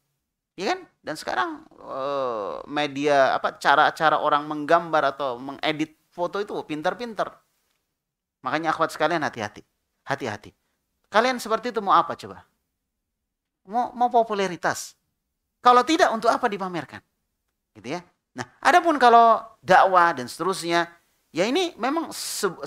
Ya kan? Dan sekarang eh, media apa cara-cara orang menggambar atau mengedit foto itu pintar-pintar. Makanya akhwat sekalian hati-hati. Hati-hati. Kalian seperti itu mau apa coba? Mau mau popularitas. Kalau tidak untuk apa dipamerkan? Gitu ya. Nah, adapun kalau dakwah dan seterusnya, ya ini memang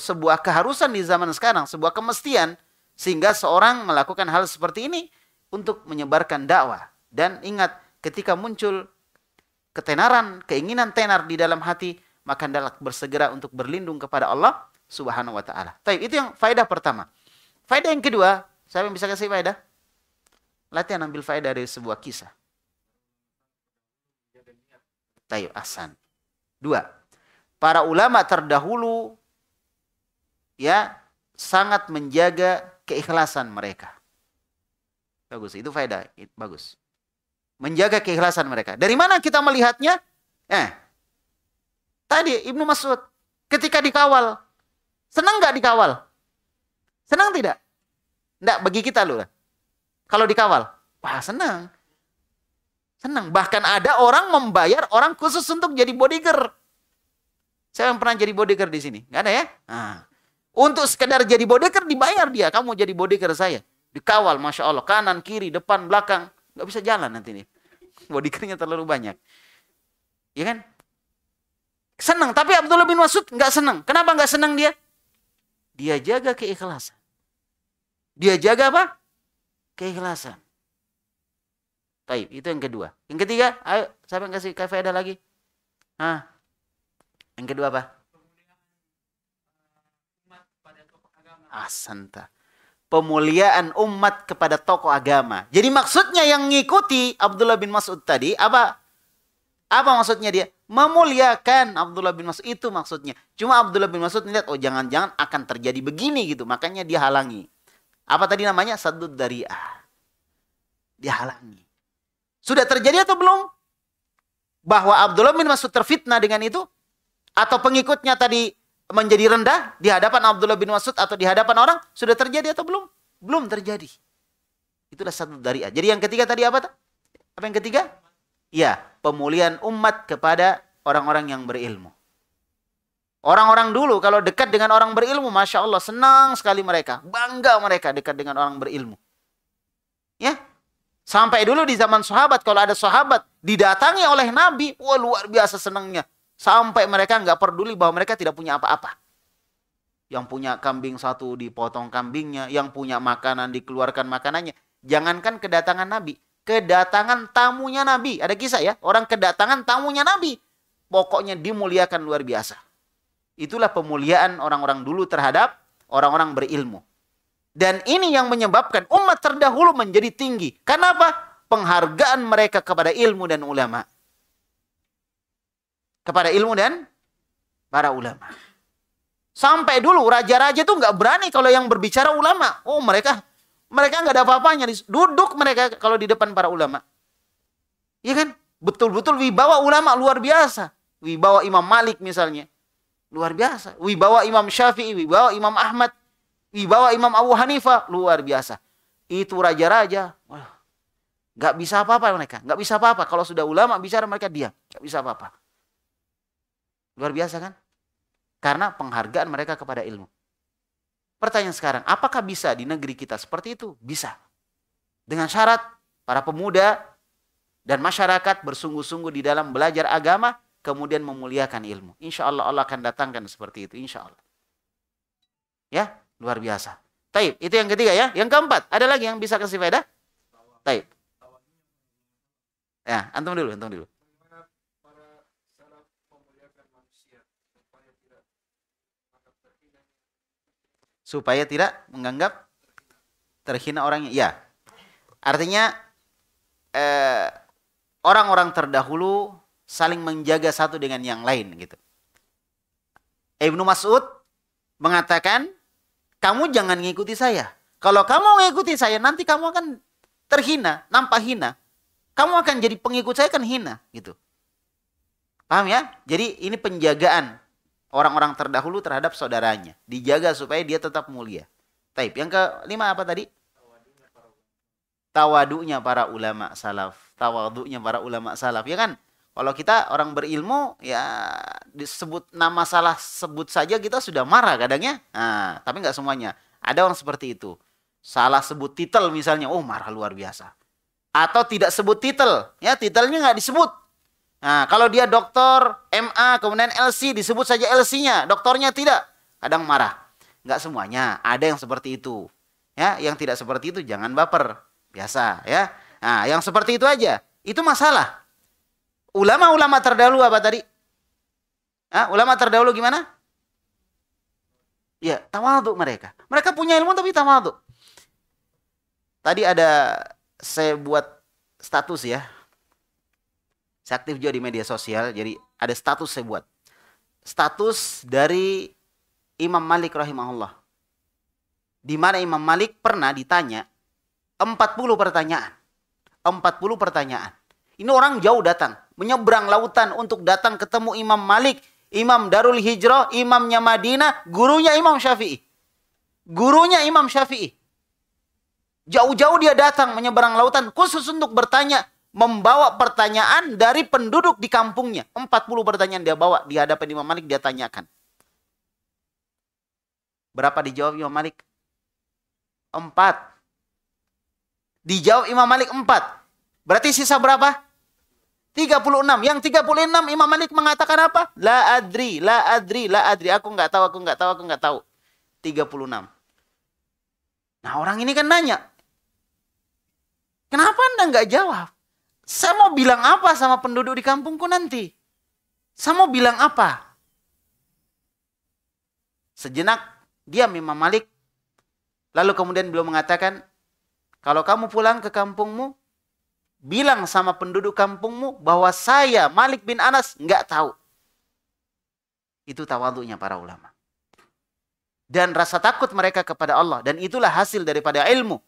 sebuah keharusan di zaman sekarang, sebuah kemestian sehingga seorang melakukan hal seperti ini untuk menyebarkan dakwah. Dan ingat, ketika muncul ketenaran, keinginan tenar di dalam hati, maka hendaklah bersegera untuk berlindung kepada Allah Subhanahu wa taala. Baik, itu yang faedah pertama. Faedah yang kedua, saya bisa kasih faedah? Latihan ambil faedah dari sebuah kisah. Tayyib, asan Dua, para ulama terdahulu ya sangat menjaga keikhlasan mereka. Bagus, itu faedah, bagus. Menjaga keikhlasan mereka. Dari mana kita melihatnya? Eh, tadi Ibnu Mas'ud ketika dikawal, senang nggak dikawal? Senang tidak? Enggak bagi kita loh. Kalau dikawal, wah senang. Tenang, bahkan ada orang membayar orang khusus untuk jadi bodyguard. Saya yang pernah jadi bodyguard di sini? nggak ada ya? Nah, untuk sekedar jadi bodyguard dibayar dia. Kamu jadi bodyguard saya. Dikawal, Masya Allah. Kanan, kiri, depan, belakang. nggak bisa jalan nanti nih. Bodyguardnya terlalu banyak. Ya kan? Senang. Tapi Abdullah bin Masud nggak senang. Kenapa nggak senang dia? Dia jaga keikhlasan. Dia jaga apa? Keikhlasan. Taib, itu yang kedua. Yang ketiga, ayo siapa yang kasih kafe ada lagi? Hah? yang kedua apa? Asanta. Pemuliaan umat kepada tokoh agama. Jadi maksudnya yang ngikuti Abdullah bin Mas'ud tadi apa? Apa maksudnya dia? Memuliakan Abdullah bin Mas'ud itu maksudnya. Cuma Abdullah bin Mas'ud lihat oh jangan-jangan akan terjadi begini gitu, makanya dia halangi. Apa tadi namanya? Sadud dari ah. Dia halangi. Sudah terjadi atau belum? Bahwa Abdullah bin Mas'ud terfitnah dengan itu? Atau pengikutnya tadi menjadi rendah di hadapan Abdullah bin Mas'ud atau di hadapan orang? Sudah terjadi atau belum? Belum terjadi. Itulah satu dari. Jadi yang ketiga tadi apa? Apa yang ketiga? Ya, pemulihan umat kepada orang-orang yang berilmu. Orang-orang dulu kalau dekat dengan orang berilmu, masya Allah senang sekali mereka, bangga mereka dekat dengan orang berilmu. Ya, Sampai dulu di zaman sahabat, kalau ada sahabat didatangi oleh Nabi, wah luar biasa senangnya. Sampai mereka nggak peduli bahwa mereka tidak punya apa-apa. Yang punya kambing satu dipotong kambingnya, yang punya makanan dikeluarkan makanannya. Jangankan kedatangan Nabi, kedatangan tamunya Nabi. Ada kisah ya, orang kedatangan tamunya Nabi. Pokoknya dimuliakan luar biasa. Itulah pemuliaan orang-orang dulu terhadap orang-orang berilmu. Dan ini yang menyebabkan umat terdahulu menjadi tinggi. Kenapa? Penghargaan mereka kepada ilmu dan ulama. Kepada ilmu dan para ulama. Sampai dulu raja-raja itu nggak berani kalau yang berbicara ulama. Oh mereka mereka nggak ada apa-apanya. Duduk mereka kalau di depan para ulama. Iya kan? Betul-betul wibawa ulama luar biasa. Wibawa Imam Malik misalnya. Luar biasa. Wibawa Imam Syafi'i, wibawa Imam Ahmad Wibawa Imam Abu Hanifah luar biasa. Itu raja-raja. nggak gak bisa apa-apa mereka. Gak bisa apa-apa. Kalau sudah ulama bicara mereka diam. Gak bisa apa-apa. Luar biasa kan? Karena penghargaan mereka kepada ilmu. Pertanyaan sekarang, apakah bisa di negeri kita seperti itu? Bisa. Dengan syarat para pemuda dan masyarakat bersungguh-sungguh di dalam belajar agama, kemudian memuliakan ilmu. Insya Allah Allah akan datangkan seperti itu, insya Allah. Ya, Luar biasa. Taib, itu yang ketiga ya. Yang keempat, ada lagi yang bisa kasih faedah? Taib. Ya, antum dulu, antum dulu. Supaya tidak menganggap terhina orangnya. Ya. Artinya eh, orang-orang terdahulu saling menjaga satu dengan yang lain gitu. Ibnu Mas'ud mengatakan kamu jangan ngikuti saya. Kalau kamu ngikuti saya, nanti kamu akan terhina, nampak hina. Kamu akan jadi pengikut saya kan hina, gitu. Paham ya? Jadi ini penjagaan orang-orang terdahulu terhadap saudaranya. Dijaga supaya dia tetap mulia. Taib. Yang kelima apa tadi? Tawadunya para ulama salaf. Tawadunya para ulama salaf. Ya kan? Kalau kita orang berilmu ya disebut nama salah sebut saja kita sudah marah kadangnya. Nah, tapi nggak semuanya. Ada orang seperti itu. Salah sebut titel misalnya, oh marah luar biasa. Atau tidak sebut titel, ya titelnya nggak disebut. Nah, kalau dia dokter, MA, kemudian LC, disebut saja LC-nya, doktornya tidak. Kadang marah. Nggak semuanya, ada yang seperti itu. Ya, yang tidak seperti itu jangan baper. Biasa, ya. Nah, yang seperti itu aja. Itu masalah Ulama-ulama terdahulu apa tadi? Hah? Ulama terdahulu gimana? Ya, tawadu mereka. Mereka punya ilmu tapi tawadu. Tadi ada saya buat status ya. Saya aktif juga di media sosial, jadi ada status saya buat. Status dari Imam Malik rahimahullah. Di mana Imam Malik pernah ditanya 40 pertanyaan. 40 pertanyaan. Ini orang jauh datang menyeberang lautan untuk datang ketemu Imam Malik, Imam Darul Hijrah, Imamnya Madinah, gurunya Imam Syafi'i. Gurunya Imam Syafi'i. Jauh-jauh dia datang menyeberang lautan khusus untuk bertanya, membawa pertanyaan dari penduduk di kampungnya. 40 pertanyaan dia bawa di hadapan Imam Malik dia tanyakan. Berapa dijawab Imam Malik? Empat. Dijawab Imam Malik empat. Berarti sisa berapa? 36. Yang 36 Imam Malik mengatakan apa? La adri, la adri, la adri. Aku nggak tahu, aku nggak tahu, aku nggak tahu. 36. Nah orang ini kan nanya. Kenapa anda nggak jawab? Saya mau bilang apa sama penduduk di kampungku nanti? Saya mau bilang apa? Sejenak diam Imam Malik. Lalu kemudian beliau mengatakan, kalau kamu pulang ke kampungmu, bilang sama penduduk kampungmu bahwa saya Malik bin Anas nggak tahu. Itu tawadunya para ulama. Dan rasa takut mereka kepada Allah. Dan itulah hasil daripada ilmu.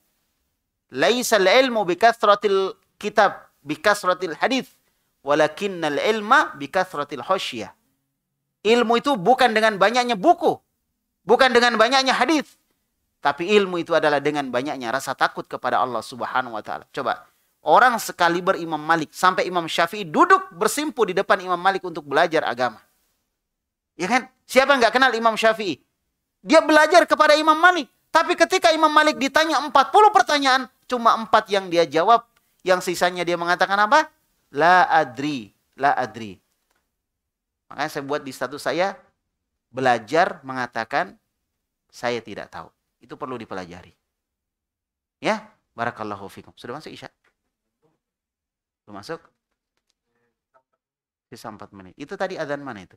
Laisal ilmu bikathratil kitab, bikathratil hadith. Walakinnal ilma bikathratil hosyah. Ilmu itu bukan dengan banyaknya buku. Bukan dengan banyaknya hadith. Tapi ilmu itu adalah dengan banyaknya rasa takut kepada Allah subhanahu wa ta'ala. Coba Orang sekali berimam Malik sampai Imam Syafi'i duduk bersimpu di depan Imam Malik untuk belajar agama. Ya kan? Siapa nggak kenal Imam Syafi'i? Dia belajar kepada Imam Malik. Tapi ketika Imam Malik ditanya 40 pertanyaan, cuma empat yang dia jawab. Yang sisanya dia mengatakan apa? La adri, la adri. Makanya saya buat di status saya, belajar mengatakan saya tidak tahu. Itu perlu dipelajari. Ya, barakallahu fikum. Sudah masuk Isya? lu masuk? Sisa 4 menit. Itu tadi adzan mana itu?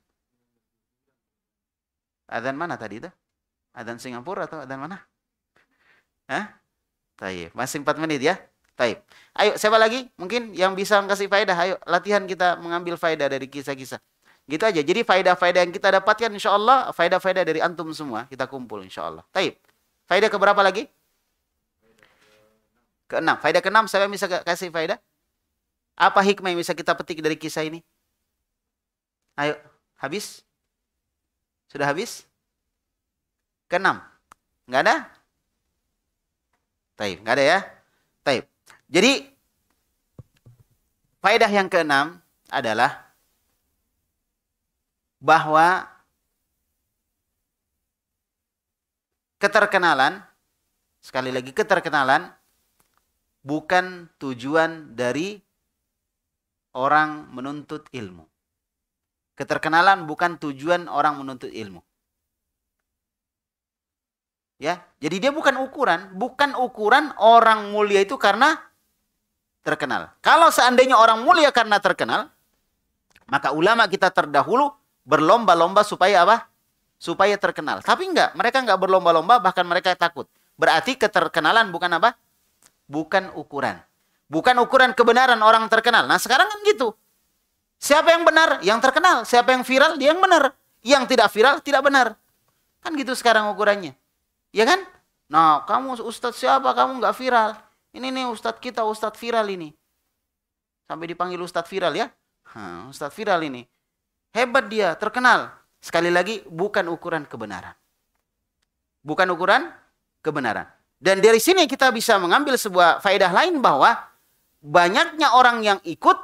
Adzan mana tadi itu? Adzan Singapura atau adzan mana? Hah? Taib. Masih 4 menit ya. Taib. Ayo, siapa lagi? Mungkin yang bisa kasih faedah. Ayo, latihan kita mengambil faedah dari kisah-kisah. Gitu aja. Jadi faedah-faedah yang kita dapatkan insya Allah, faedah-faedah dari antum semua kita kumpul insya Allah. Taib. Faedah keberapa lagi? Keenam. Faedah keenam, siapa yang bisa kasih faedah? Apa hikmah yang bisa kita petik dari kisah ini? Ayo, habis? Sudah habis? Kenam, Enggak ada? Taib, enggak ada ya? Taib. Jadi faedah yang keenam adalah bahwa keterkenalan sekali lagi keterkenalan bukan tujuan dari orang menuntut ilmu. Keterkenalan bukan tujuan orang menuntut ilmu. Ya, jadi dia bukan ukuran, bukan ukuran orang mulia itu karena terkenal. Kalau seandainya orang mulia karena terkenal, maka ulama kita terdahulu berlomba-lomba supaya apa? Supaya terkenal. Tapi enggak, mereka enggak berlomba-lomba, bahkan mereka takut. Berarti keterkenalan bukan apa? Bukan ukuran. Bukan ukuran kebenaran orang terkenal. Nah sekarang kan gitu. Siapa yang benar? Yang terkenal. Siapa yang viral? Dia yang benar. Yang tidak viral, tidak benar. Kan gitu sekarang ukurannya. Ya kan? Nah, kamu ustadz siapa? Kamu nggak viral. Ini nih ustadz kita, ustadz viral ini. Sampai dipanggil ustadz viral ya. Hmm, ustadz viral ini. Hebat dia, terkenal. Sekali lagi, bukan ukuran kebenaran. Bukan ukuran kebenaran. Dan dari sini kita bisa mengambil sebuah faedah lain bahwa banyaknya orang yang ikut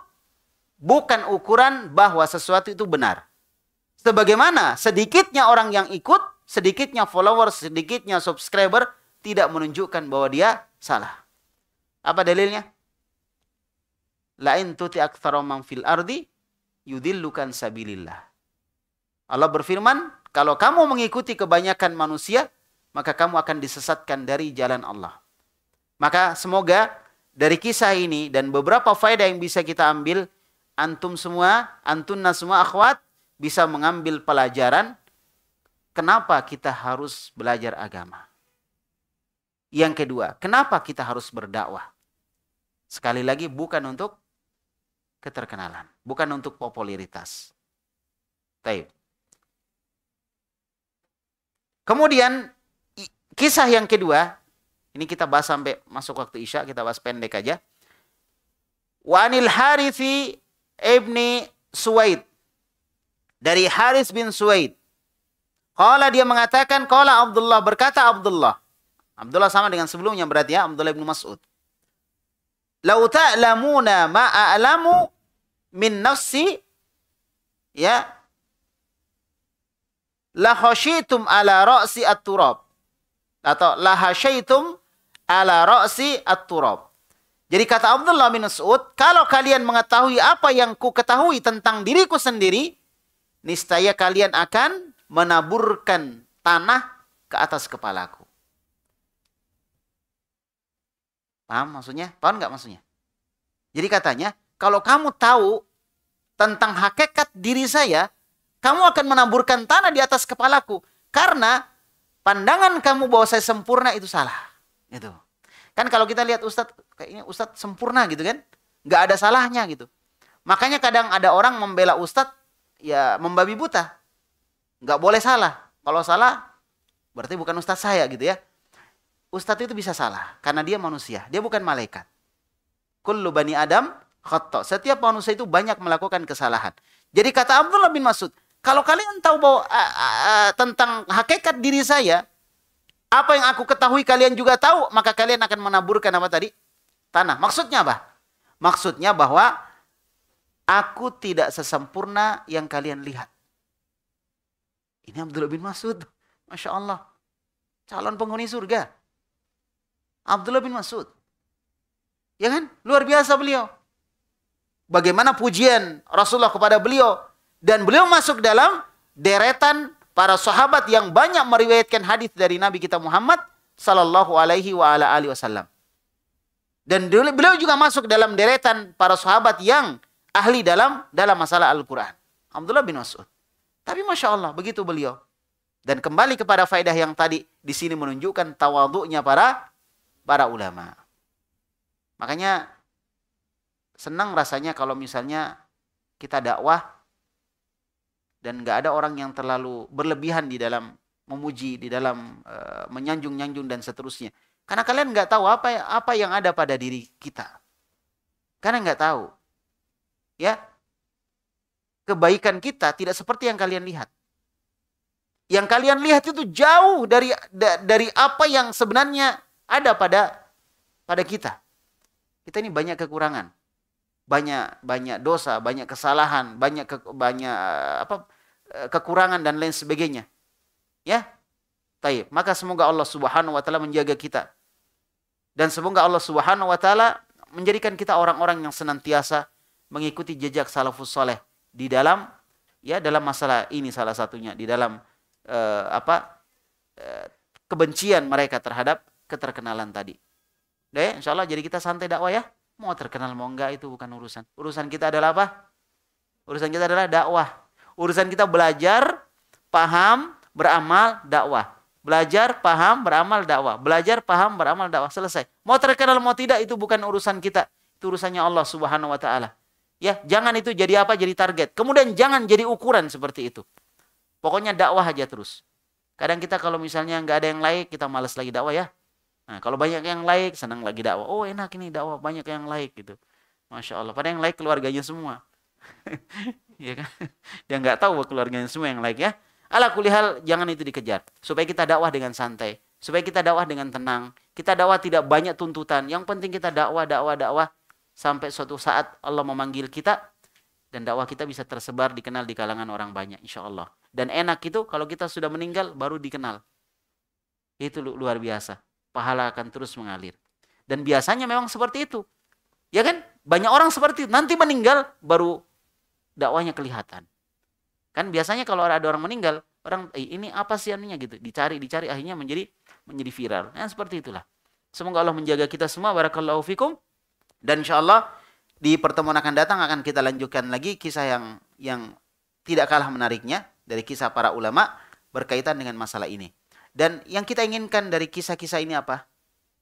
bukan ukuran bahwa sesuatu itu benar. Sebagaimana sedikitnya orang yang ikut, sedikitnya follower, sedikitnya subscriber tidak menunjukkan bahwa dia salah. Apa dalilnya? Lain tuti aktsara fil ardi yudillukan sabilillah. Allah berfirman, kalau kamu mengikuti kebanyakan manusia, maka kamu akan disesatkan dari jalan Allah. Maka semoga dari kisah ini dan beberapa faedah yang bisa kita ambil antum semua, antunna semua akhwat bisa mengambil pelajaran kenapa kita harus belajar agama. Yang kedua, kenapa kita harus berdakwah? Sekali lagi bukan untuk keterkenalan, bukan untuk popularitas. Taib. Kemudian kisah yang kedua ini kita bahas sampai masuk waktu Isya, kita bahas pendek aja. Wa anil Harithi ibni Suwaid. Dari Haris bin Suwaid. Kala dia mengatakan, Kala Abdullah, berkata Abdullah. Abdullah sama dengan sebelumnya berarti ya, Abdullah bin Mas'ud. Lau ta'lamuna ma'a'lamu min nafsi ya la khasyitum ala ra'si at-turab atau la hasyaitum ala ra'si at-turab. Jadi kata Abdullah bin Mas'ud, kalau kalian mengetahui apa yang ku ketahui tentang diriku sendiri, niscaya kalian akan menaburkan tanah ke atas kepalaku. Paham maksudnya? Paham nggak maksudnya? Jadi katanya, kalau kamu tahu tentang hakikat diri saya, kamu akan menaburkan tanah di atas kepalaku. Karena pandangan kamu bahwa saya sempurna itu salah. Itu. Kan kalau kita lihat Ustadz, kayaknya Ustadz sempurna gitu kan. Nggak ada salahnya gitu. Makanya kadang ada orang membela Ustadz, ya membabi buta. Nggak boleh salah. Kalau salah, berarti bukan Ustadz saya gitu ya. Ustadz itu bisa salah, karena dia manusia. Dia bukan malaikat. Kullu bani Adam khotok. Setiap manusia itu banyak melakukan kesalahan. Jadi kata Abdullah bin Masud, kalau kalian tahu bahwa uh, tentang hakikat diri saya, apa yang aku ketahui kalian juga tahu, maka kalian akan menaburkan apa tadi? Tanah. Maksudnya apa? Maksudnya bahwa aku tidak sesempurna yang kalian lihat. Ini Abdullah bin Masud. Masya Allah. Calon penghuni surga. Abdullah bin Masud. Ya kan? Luar biasa beliau. Bagaimana pujian Rasulullah kepada beliau. Dan beliau masuk dalam deretan para sahabat yang banyak meriwayatkan hadis dari Nabi kita Muhammad sallallahu alaihi wa ala alihi wasallam. Dan beliau juga masuk dalam deretan para sahabat yang ahli dalam dalam masalah Al-Qur'an. Alhamdulillah bin Mas'ud. Tapi Masya Allah, begitu beliau. Dan kembali kepada faedah yang tadi di sini menunjukkan tawaduknya para para ulama. Makanya senang rasanya kalau misalnya kita dakwah dan nggak ada orang yang terlalu berlebihan di dalam memuji, di dalam uh, menyanjung-nyanjung dan seterusnya. Karena kalian nggak tahu apa apa yang ada pada diri kita. Karena nggak tahu, ya kebaikan kita tidak seperti yang kalian lihat. Yang kalian lihat itu jauh dari da, dari apa yang sebenarnya ada pada pada kita. Kita ini banyak kekurangan, banyak banyak dosa, banyak kesalahan, banyak ke, banyak eh, apa Eh, kekurangan dan lain sebagainya. Ya? Baik, Maka semoga Allah Subhanahu wa taala menjaga kita. Dan semoga Allah Subhanahu wa taala menjadikan kita orang-orang yang senantiasa mengikuti jejak salafus saleh di dalam ya dalam masalah ini salah satunya di dalam uh, apa uh, kebencian mereka terhadap keterkenalan tadi. Deh, insya Allah jadi kita santai dakwah ya. Mau terkenal mau enggak itu bukan urusan. Urusan kita adalah apa? Urusan kita adalah dakwah. Urusan kita belajar, paham, beramal, dakwah. Belajar, paham, beramal, dakwah. Belajar, paham, beramal, dakwah. Selesai. Mau terkenal mau tidak itu bukan urusan kita. Itu urusannya Allah Subhanahu wa taala. Ya, jangan itu jadi apa? Jadi target. Kemudian jangan jadi ukuran seperti itu. Pokoknya dakwah aja terus. Kadang kita kalau misalnya nggak ada yang like, kita males lagi dakwah ya. Nah, kalau banyak yang like, senang lagi dakwah. Oh, enak ini dakwah banyak yang like gitu. Masya Allah. Padahal yang like keluarganya semua. ya kan? dia nggak tahu keluarganya semua yang like ya. Ala kulihal jangan itu dikejar supaya kita dakwah dengan santai, supaya kita dakwah dengan tenang. Kita dakwah tidak banyak tuntutan. Yang penting kita dakwah, dakwah, dakwah sampai suatu saat Allah memanggil kita dan dakwah kita bisa tersebar dikenal di kalangan orang banyak insya Allah. Dan enak itu kalau kita sudah meninggal baru dikenal. Itu luar biasa. Pahala akan terus mengalir. Dan biasanya memang seperti itu. Ya kan? Banyak orang seperti itu. Nanti meninggal baru dakwahnya kelihatan. Kan biasanya kalau ada orang meninggal, orang eh, ini apa sih anunya gitu, dicari dicari akhirnya menjadi menjadi viral. Nah, seperti itulah. Semoga Allah menjaga kita semua barakallahu fikum dan insyaallah di pertemuan akan datang akan kita lanjutkan lagi kisah yang yang tidak kalah menariknya dari kisah para ulama berkaitan dengan masalah ini. Dan yang kita inginkan dari kisah-kisah ini apa?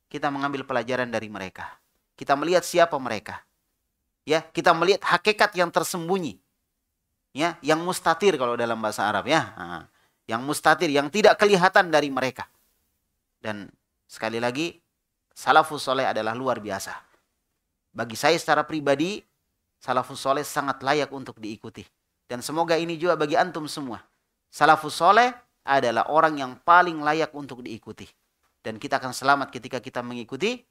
Kita mengambil pelajaran dari mereka. Kita melihat siapa mereka. Ya, kita melihat hakikat yang tersembunyi ya yang mustatir kalau dalam bahasa Arab ya yang mustatir yang tidak kelihatan dari mereka dan sekali lagi salafus soleh adalah luar biasa bagi saya secara pribadi salafus soleh sangat layak untuk diikuti dan semoga ini juga bagi antum semua salafus soleh adalah orang yang paling layak untuk diikuti dan kita akan selamat ketika kita mengikuti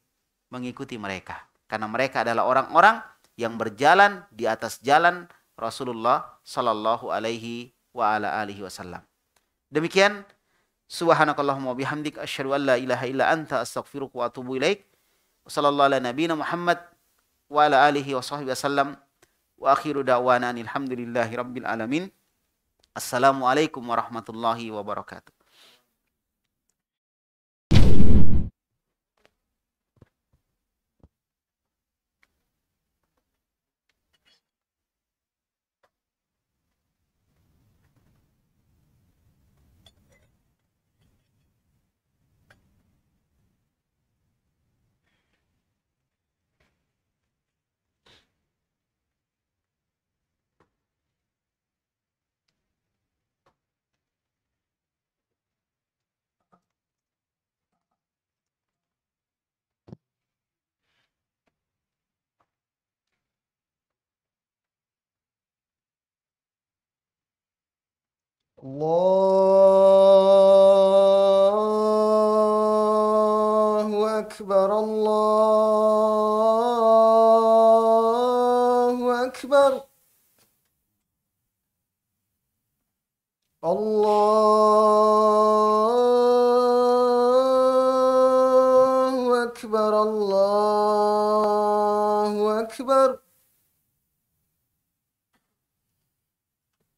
mengikuti mereka karena mereka adalah orang-orang yang berjalan di atas jalan Rasulullah sallallahu alaihi wa ala alihi wasallam. Demikian subhanakallahumma bihamdik asyhadu an la ilaha illa anta astaghfiruka wa atubu ilaik. Sallallahu ala nabiyina Muhammad wa ala alihi wa sahbihi wasallam. Wa akhiru da'wana alhamdulillahi rabbil alamin. Assalamualaikum warahmatullahi wabarakatuh. Allahu Ekber, Allahu Ekber. Allahu Ekber, Allahu Ekber.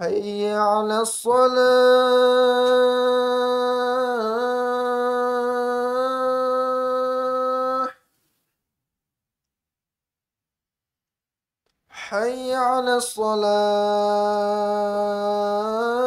هيا على الصلاة حي على الصلاة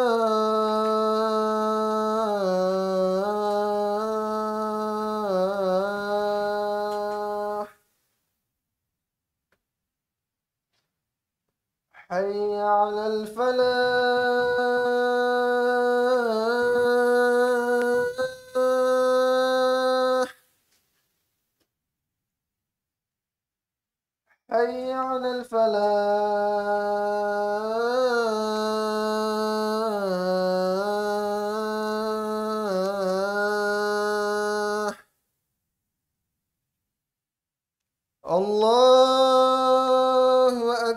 على الفلاح حي على الفلاح الله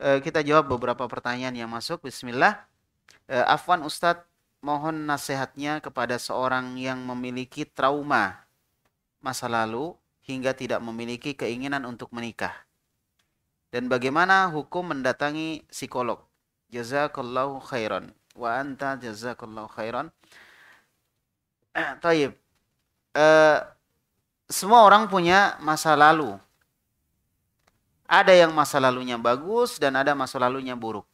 Eh, kita jawab beberapa pertanyaan yang masuk. Bismillah. Eh, afwan Ustadz, mohon nasihatnya kepada seorang yang memiliki trauma masa lalu hingga tidak memiliki keinginan untuk menikah. Dan bagaimana hukum mendatangi psikolog? Jazakallahu khairan. Wa anta jazakallahu khairan. Taib. Uh, semua orang punya masa lalu ada yang masa lalunya bagus dan ada masa lalunya buruk.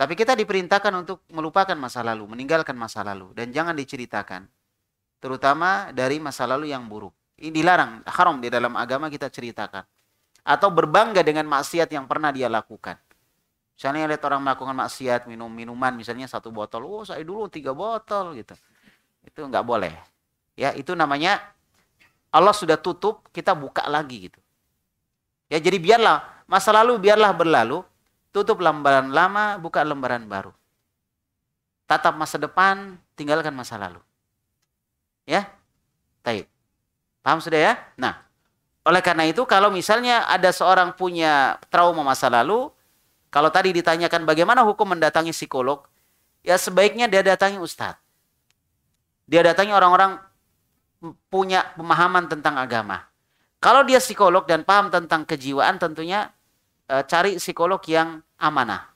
Tapi kita diperintahkan untuk melupakan masa lalu, meninggalkan masa lalu dan jangan diceritakan. Terutama dari masa lalu yang buruk. Ini dilarang, haram di dalam agama kita ceritakan. Atau berbangga dengan maksiat yang pernah dia lakukan. Misalnya lihat orang melakukan maksiat, minum minuman misalnya satu botol, oh saya dulu tiga botol gitu. Itu nggak boleh. Ya, itu namanya Allah sudah tutup, kita buka lagi gitu. Ya jadi biarlah masa lalu biarlah berlalu, tutup lembaran lama, buka lembaran baru. Tatap masa depan, tinggalkan masa lalu. Ya? Baik. Paham sudah ya? Nah, oleh karena itu kalau misalnya ada seorang punya trauma masa lalu, kalau tadi ditanyakan bagaimana hukum mendatangi psikolog, ya sebaiknya dia datangi ustadz. Dia datangi orang-orang punya pemahaman tentang agama. Kalau dia psikolog dan paham tentang kejiwaan tentunya e, cari psikolog yang amanah.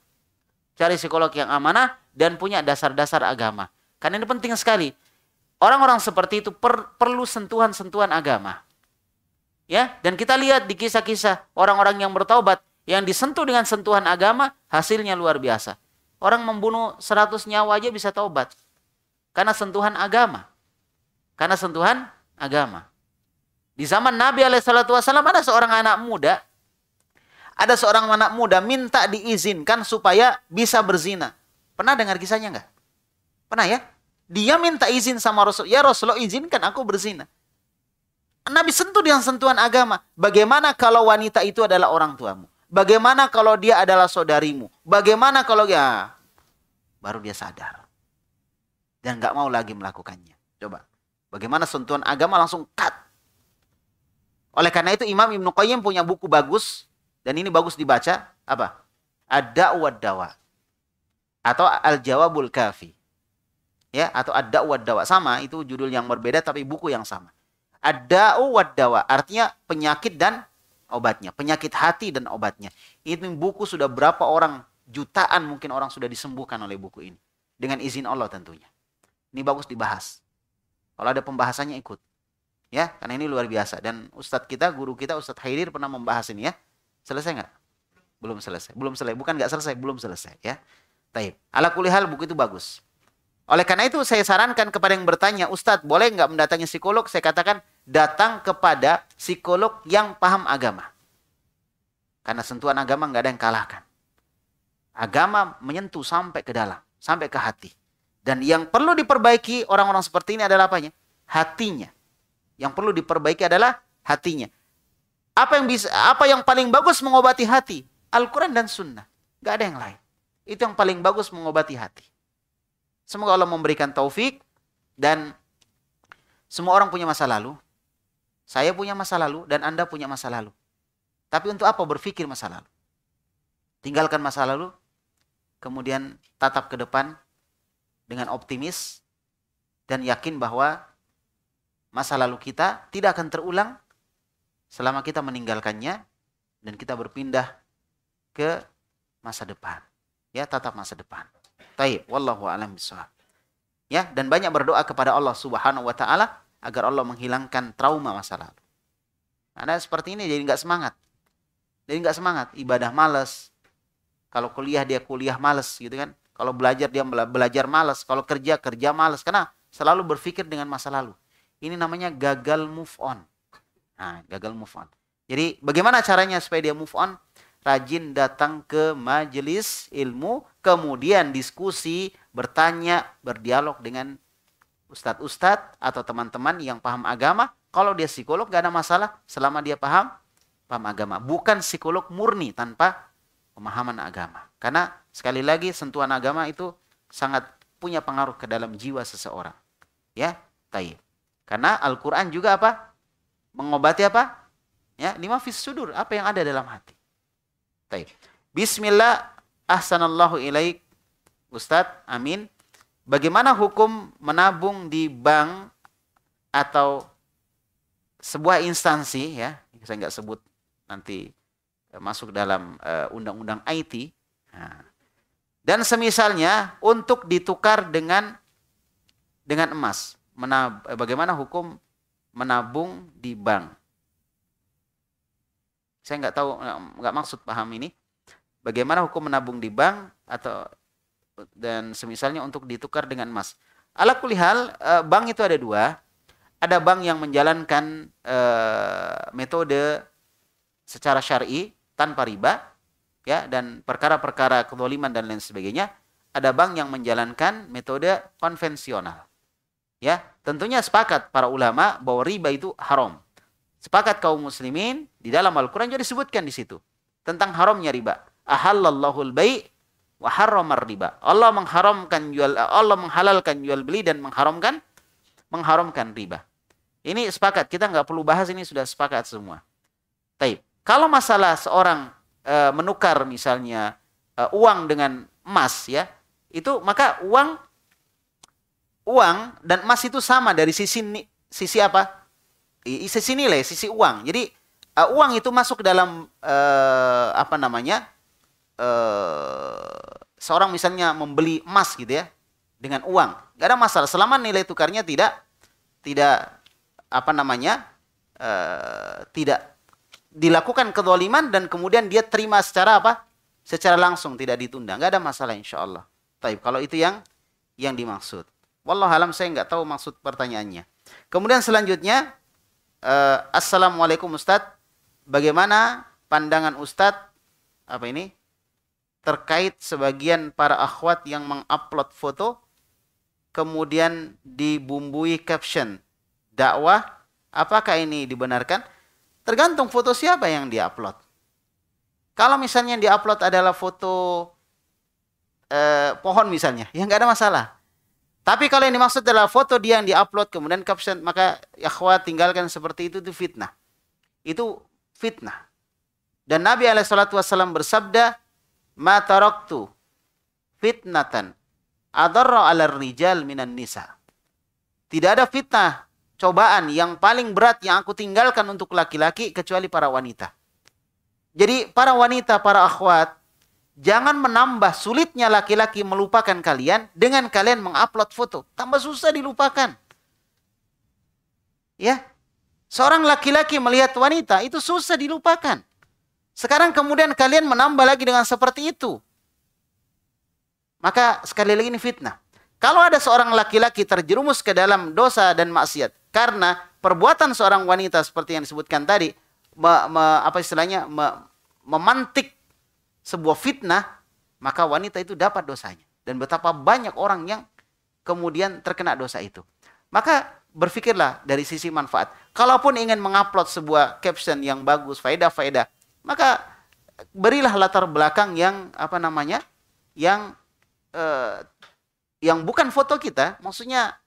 Cari psikolog yang amanah dan punya dasar-dasar agama. Karena ini penting sekali. Orang-orang seperti itu per, perlu sentuhan-sentuhan agama. Ya, dan kita lihat di kisah-kisah orang-orang yang bertaubat yang disentuh dengan sentuhan agama hasilnya luar biasa. Orang membunuh 100 nyawa aja bisa taubat. Karena sentuhan agama. Karena sentuhan agama. Di zaman Nabi SAW ada seorang anak muda. Ada seorang anak muda minta diizinkan supaya bisa berzina. Pernah dengar kisahnya nggak? Pernah ya? Dia minta izin sama Rasul. Ya Rasulullah izinkan aku berzina. Nabi sentuh dengan sentuhan agama. Bagaimana kalau wanita itu adalah orang tuamu? Bagaimana kalau dia adalah saudarimu? Bagaimana kalau ya baru dia sadar dan nggak mau lagi melakukannya. Coba, bagaimana sentuhan agama langsung cut oleh karena itu Imam Ibnu Qayyim punya buku bagus dan ini bagus dibaca apa? Ad-Da'wa Dawa atau Al-Jawabul Kafi. Ya, atau Ad-Da'wa Dawa sama itu judul yang berbeda tapi buku yang sama. Ad-Da'wa Dawa artinya penyakit dan obatnya, penyakit hati dan obatnya. Ini buku sudah berapa orang jutaan mungkin orang sudah disembuhkan oleh buku ini dengan izin Allah tentunya. Ini bagus dibahas. Kalau ada pembahasannya ikut ya karena ini luar biasa dan ustadz kita guru kita ustadz Haidir pernah membahas ini ya selesai nggak belum selesai belum selesai bukan nggak selesai belum selesai ya taib ala kulihal buku itu bagus oleh karena itu saya sarankan kepada yang bertanya ustadz boleh nggak mendatangi psikolog saya katakan datang kepada psikolog yang paham agama karena sentuhan agama nggak ada yang kalahkan agama menyentuh sampai ke dalam sampai ke hati dan yang perlu diperbaiki orang-orang seperti ini adalah apanya hatinya yang perlu diperbaiki adalah hatinya. Apa yang bisa apa yang paling bagus mengobati hati? Al-Qur'an dan sunnah. Gak ada yang lain. Itu yang paling bagus mengobati hati. Semoga Allah memberikan taufik dan semua orang punya masa lalu. Saya punya masa lalu dan Anda punya masa lalu. Tapi untuk apa berpikir masa lalu? Tinggalkan masa lalu, kemudian tatap ke depan dengan optimis dan yakin bahwa masa lalu kita tidak akan terulang selama kita meninggalkannya dan kita berpindah ke masa depan. Ya, tatap masa depan. Taib, wallahu alam bisawab. Ya, dan banyak berdoa kepada Allah Subhanahu wa taala agar Allah menghilangkan trauma masa lalu. Anda seperti ini jadi nggak semangat. Jadi nggak semangat, ibadah males. Kalau kuliah dia kuliah males gitu kan. Kalau belajar dia belajar males, kalau kerja kerja males karena selalu berpikir dengan masa lalu. Ini namanya gagal move on. Nah, gagal move on. Jadi bagaimana caranya supaya dia move on? Rajin datang ke majelis ilmu, kemudian diskusi, bertanya, berdialog dengan ustadz-ustadz atau teman-teman yang paham agama. Kalau dia psikolog gak ada masalah selama dia paham paham agama. Bukan psikolog murni tanpa pemahaman agama. Karena sekali lagi sentuhan agama itu sangat punya pengaruh ke dalam jiwa seseorang. Ya, tayyib. Karena Al-Quran juga apa? Mengobati apa? Ya, lima fis sudur. Apa yang ada dalam hati. Baik. Bismillah ahsanallahu ilaih. Ustadz, amin. Bagaimana hukum menabung di bank atau sebuah instansi ya, saya nggak sebut nanti eh, masuk dalam eh, undang-undang uh, IT. Nah. Dan semisalnya untuk ditukar dengan dengan emas menab, eh, bagaimana hukum menabung di bank. Saya nggak tahu, nggak maksud paham ini. Bagaimana hukum menabung di bank atau dan semisalnya untuk ditukar dengan emas. Ala kulihal, eh, bank itu ada dua. Ada bank yang menjalankan eh, metode secara syari tanpa riba, ya dan perkara-perkara kezaliman dan lain sebagainya. Ada bank yang menjalankan metode konvensional. Ya, tentunya sepakat para ulama bahwa riba itu haram. Sepakat kaum muslimin di dalam Al-Qur'an juga disebutkan di situ tentang haramnya riba. Ahallallahu al-bai' wa harramar riba. Allah mengharamkan jual Allah menghalalkan jual beli dan mengharamkan mengharamkan riba. Ini sepakat, kita nggak perlu bahas ini sudah sepakat semua. Taib. Kalau masalah seorang e, menukar misalnya e, uang dengan emas ya, itu maka uang uang dan emas itu sama dari sisi sisi apa? Sisi nilai, sisi uang. Jadi uh, uang itu masuk ke dalam uh, apa namanya? Uh, seorang misalnya membeli emas gitu ya dengan uang, nggak ada masalah selama nilai tukarnya tidak tidak apa namanya? Uh, tidak dilakukan kedoliman dan kemudian dia terima secara apa? Secara langsung tidak ditunda, nggak ada masalah insya Allah. Tapi kalau itu yang yang dimaksud. Wallah alam saya nggak tahu maksud pertanyaannya. Kemudian selanjutnya, uh, Assalamualaikum Ustadz, bagaimana pandangan Ustadz, apa ini, terkait sebagian para akhwat yang mengupload foto, kemudian dibumbui caption, dakwah, apakah ini dibenarkan? Tergantung foto siapa yang diupload. Kalau misalnya yang diupload adalah foto eh, pohon misalnya, ya nggak ada masalah tapi kalau yang dimaksud adalah foto dia yang diupload kemudian caption maka yahwa tinggalkan seperti itu itu fitnah. Itu fitnah. Dan Nabi alaihi salatu wasallam bersabda, "Ma taraktu fitnatan adarra 'alar rijal minan nisa." Tidak ada fitnah cobaan yang paling berat yang aku tinggalkan untuk laki-laki kecuali para wanita. Jadi para wanita, para akhwat Jangan menambah sulitnya laki-laki melupakan kalian dengan kalian mengupload foto. Tambah susah dilupakan. Ya. Seorang laki-laki melihat wanita itu susah dilupakan. Sekarang kemudian kalian menambah lagi dengan seperti itu. Maka sekali lagi ini fitnah. Kalau ada seorang laki-laki terjerumus ke dalam dosa dan maksiat karena perbuatan seorang wanita seperti yang disebutkan tadi, apa istilahnya, memantik sebuah fitnah, maka wanita itu dapat dosanya. Dan betapa banyak orang yang kemudian terkena dosa itu. Maka berpikirlah dari sisi manfaat. Kalaupun ingin mengupload sebuah caption yang bagus, faedah-faedah, maka berilah latar belakang yang apa namanya? yang eh, yang bukan foto kita, maksudnya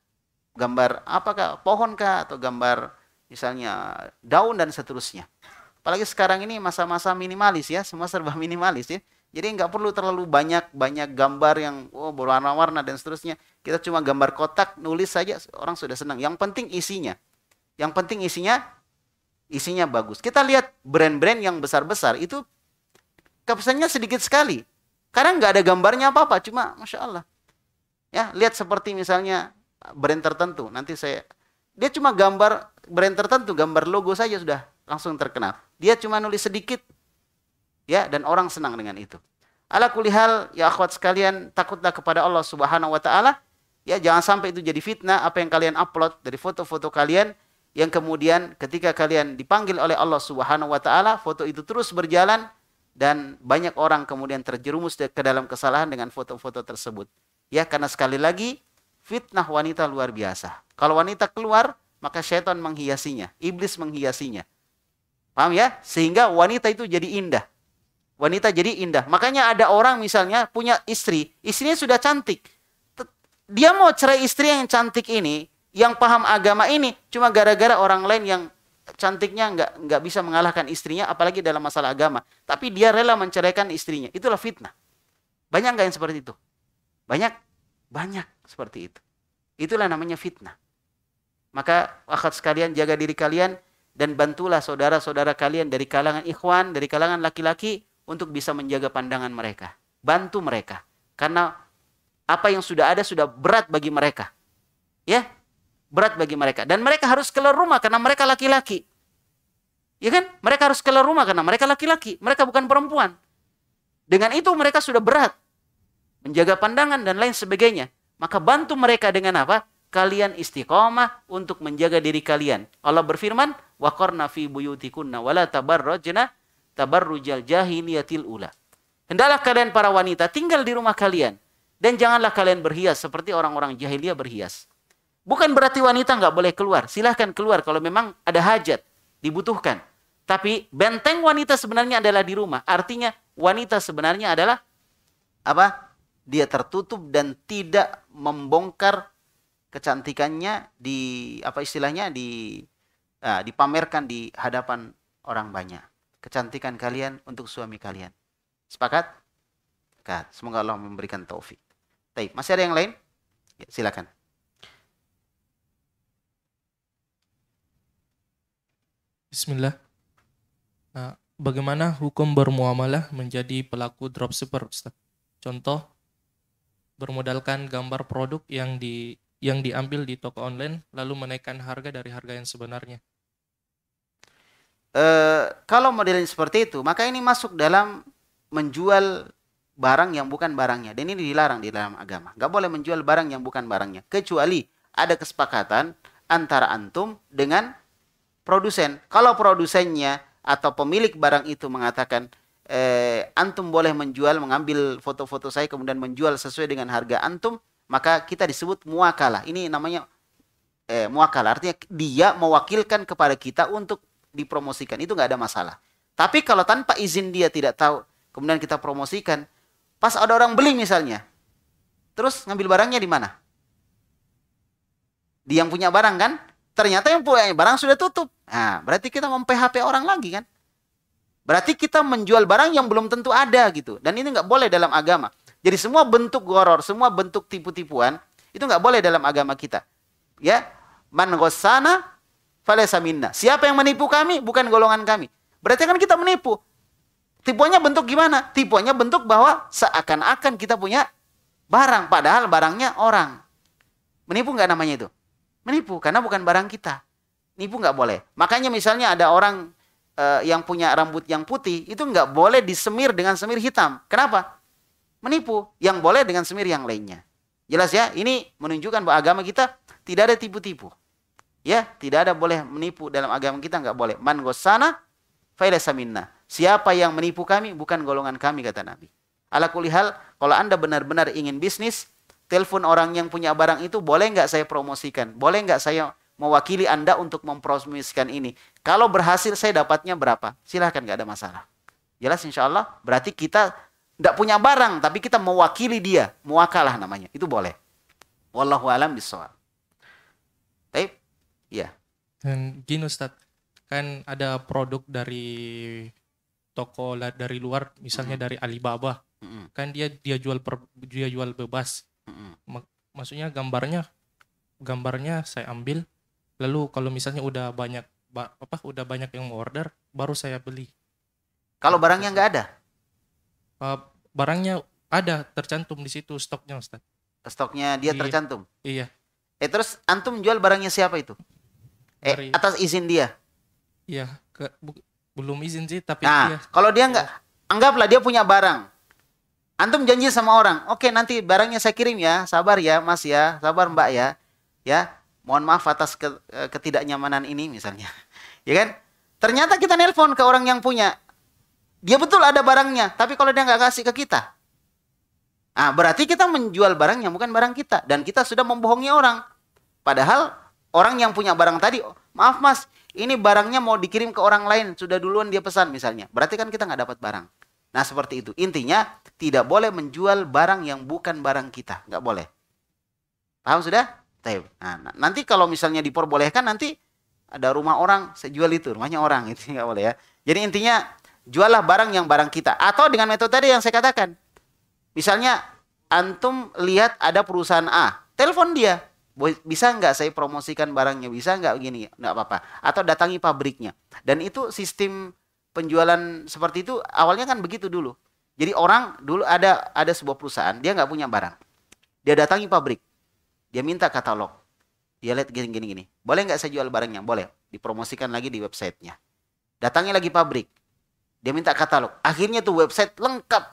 gambar apakah pohonkah atau gambar misalnya daun dan seterusnya. Apalagi sekarang ini masa-masa minimalis ya, semua serba minimalis ya. Jadi nggak perlu terlalu banyak banyak gambar yang oh berwarna-warna dan seterusnya. Kita cuma gambar kotak, nulis saja orang sudah senang. Yang penting isinya. Yang penting isinya isinya bagus. Kita lihat brand-brand yang besar-besar itu kepesannya sedikit sekali. Karena nggak ada gambarnya apa-apa, cuma masya Allah. Ya, lihat seperti misalnya brand tertentu. Nanti saya dia cuma gambar brand tertentu, gambar logo saja sudah langsung terkenal. Dia cuma nulis sedikit, ya, dan orang senang dengan itu. Ala kulihal, ya akhwat sekalian, takutlah kepada Allah Subhanahu wa taala. Ya, jangan sampai itu jadi fitnah apa yang kalian upload dari foto-foto kalian yang kemudian ketika kalian dipanggil oleh Allah Subhanahu wa taala, foto itu terus berjalan dan banyak orang kemudian terjerumus ke dalam kesalahan dengan foto-foto tersebut. Ya, karena sekali lagi fitnah wanita luar biasa. Kalau wanita keluar, maka setan menghiasinya, iblis menghiasinya. Paham ya? Sehingga wanita itu jadi indah. Wanita jadi indah. Makanya ada orang misalnya punya istri, istrinya sudah cantik. Dia mau cerai istri yang cantik ini, yang paham agama ini, cuma gara-gara orang lain yang cantiknya nggak nggak bisa mengalahkan istrinya, apalagi dalam masalah agama. Tapi dia rela menceraikan istrinya. Itulah fitnah. Banyak nggak yang seperti itu? Banyak, banyak seperti itu. Itulah namanya fitnah. Maka akad sekalian jaga diri kalian dan bantulah saudara-saudara kalian dari kalangan ikhwan, dari kalangan laki-laki untuk bisa menjaga pandangan mereka. Bantu mereka karena apa yang sudah ada sudah berat bagi mereka. Ya? Berat bagi mereka dan mereka harus keluar rumah karena mereka laki-laki. Ya kan? Mereka harus keluar rumah karena mereka laki-laki, mereka bukan perempuan. Dengan itu mereka sudah berat menjaga pandangan dan lain sebagainya. Maka bantu mereka dengan apa? kalian istiqomah untuk menjaga diri kalian. Allah berfirman, "Wa qarna fi buyutikunna wala tabarrujna tabarrujal jahiliyatil ula." Hendaklah kalian para wanita tinggal di rumah kalian dan janganlah kalian berhias seperti orang-orang jahiliyah berhias. Bukan berarti wanita nggak boleh keluar. Silahkan keluar kalau memang ada hajat, dibutuhkan. Tapi benteng wanita sebenarnya adalah di rumah. Artinya wanita sebenarnya adalah apa? Dia tertutup dan tidak membongkar kecantikannya di apa istilahnya di uh, dipamerkan di hadapan orang banyak. Kecantikan kalian untuk suami kalian. Sepakat? Sepakat. Semoga Allah memberikan taufik. Baik, masih ada yang lain? Ya, silakan. Bismillah. Nah, bagaimana hukum bermuamalah menjadi pelaku dropshipper, Ustaz? Contoh, bermodalkan gambar produk yang di yang diambil di toko online lalu menaikkan harga dari harga yang sebenarnya? Uh, kalau modelnya seperti itu, maka ini masuk dalam menjual barang yang bukan barangnya. Dan ini dilarang di dalam agama. Gak boleh menjual barang yang bukan barangnya. Kecuali ada kesepakatan antara antum dengan produsen. Kalau produsennya atau pemilik barang itu mengatakan, eh, antum boleh menjual, mengambil foto-foto saya, kemudian menjual sesuai dengan harga antum, maka kita disebut muakalah. Ini namanya eh, muakalah, artinya dia mewakilkan kepada kita untuk dipromosikan. Itu nggak ada masalah. Tapi kalau tanpa izin dia tidak tahu, kemudian kita promosikan, pas ada orang beli misalnya, terus ngambil barangnya di mana? Di yang punya barang kan? Ternyata yang punya barang sudah tutup. Nah, berarti kita mem-PHP orang lagi kan? Berarti kita menjual barang yang belum tentu ada gitu. Dan ini nggak boleh dalam agama. Jadi semua bentuk goror, semua bentuk tipu-tipuan itu nggak boleh dalam agama kita. Ya, man gosana Siapa yang menipu kami bukan golongan kami. Berarti kan kita menipu. Tipuannya bentuk gimana? Tipuannya bentuk bahwa seakan-akan kita punya barang padahal barangnya orang. Menipu nggak namanya itu? Menipu karena bukan barang kita. Nipu nggak boleh. Makanya misalnya ada orang eh, yang punya rambut yang putih itu nggak boleh disemir dengan semir hitam. Kenapa? menipu yang boleh dengan semir yang lainnya. Jelas ya, ini menunjukkan bahwa agama kita tidak ada tipu-tipu. Ya, tidak ada boleh menipu dalam agama kita nggak boleh. Man gosana failasa minna. Siapa yang menipu kami bukan golongan kami kata Nabi. Ala kulihal, kalau Anda benar-benar ingin bisnis, telepon orang yang punya barang itu boleh nggak saya promosikan? Boleh nggak saya mewakili Anda untuk mempromosikan ini? Kalau berhasil saya dapatnya berapa? Silahkan nggak ada masalah. Jelas insya Allah berarti kita tidak punya barang tapi kita mewakili dia muakalah namanya itu boleh wallahu alam bisawab tapi iya dan gini Ustaz kan ada produk dari toko dari luar misalnya mm -hmm. dari Alibaba mm -hmm. kan dia dia jual per, dia jual bebas mm -hmm. maksudnya gambarnya gambarnya saya ambil lalu kalau misalnya udah banyak apa udah banyak yang order baru saya beli kalau barangnya nggak ada Eh, barangnya ada tercantum di situ stoknya Ustaz. Stoknya dia iya. tercantum. Iya. Eh terus antum jual barangnya siapa itu? Eh Dari, atas izin dia. Iya, ke, belum izin sih tapi Nah, iya. kalau dia enggak nggak anggaplah dia punya barang. Antum janji sama orang, "Oke, nanti barangnya saya kirim ya. Sabar ya, Mas ya. Sabar Mbak ya." Ya. Mohon maaf atas eh, ketidaknyamanan ini misalnya. ya kan? Ternyata kita nelpon ke orang yang punya, dia betul ada barangnya, tapi kalau dia nggak kasih ke kita, ah berarti kita menjual barangnya bukan barang kita dan kita sudah membohongi orang. Padahal orang yang punya barang tadi, maaf mas, ini barangnya mau dikirim ke orang lain sudah duluan dia pesan misalnya. Berarti kan kita nggak dapat barang. Nah seperti itu. Intinya tidak boleh menjual barang yang bukan barang kita, nggak boleh. Paham sudah? Nah, nanti kalau misalnya diperbolehkan nanti ada rumah orang, saya jual itu rumahnya orang itu nggak boleh ya. Jadi intinya Jualah barang yang barang kita. Atau dengan metode tadi yang saya katakan. Misalnya, antum lihat ada perusahaan A. Telepon dia. Bisa nggak saya promosikan barangnya? Bisa nggak begini? Nggak apa-apa. Atau datangi pabriknya. Dan itu sistem penjualan seperti itu awalnya kan begitu dulu. Jadi orang dulu ada ada sebuah perusahaan, dia nggak punya barang. Dia datangi pabrik. Dia minta katalog. Dia lihat gini gini gini. Boleh nggak saya jual barangnya? Boleh. Dipromosikan lagi di websitenya. Datangi lagi pabrik. Dia minta katalog. Akhirnya tuh website lengkap.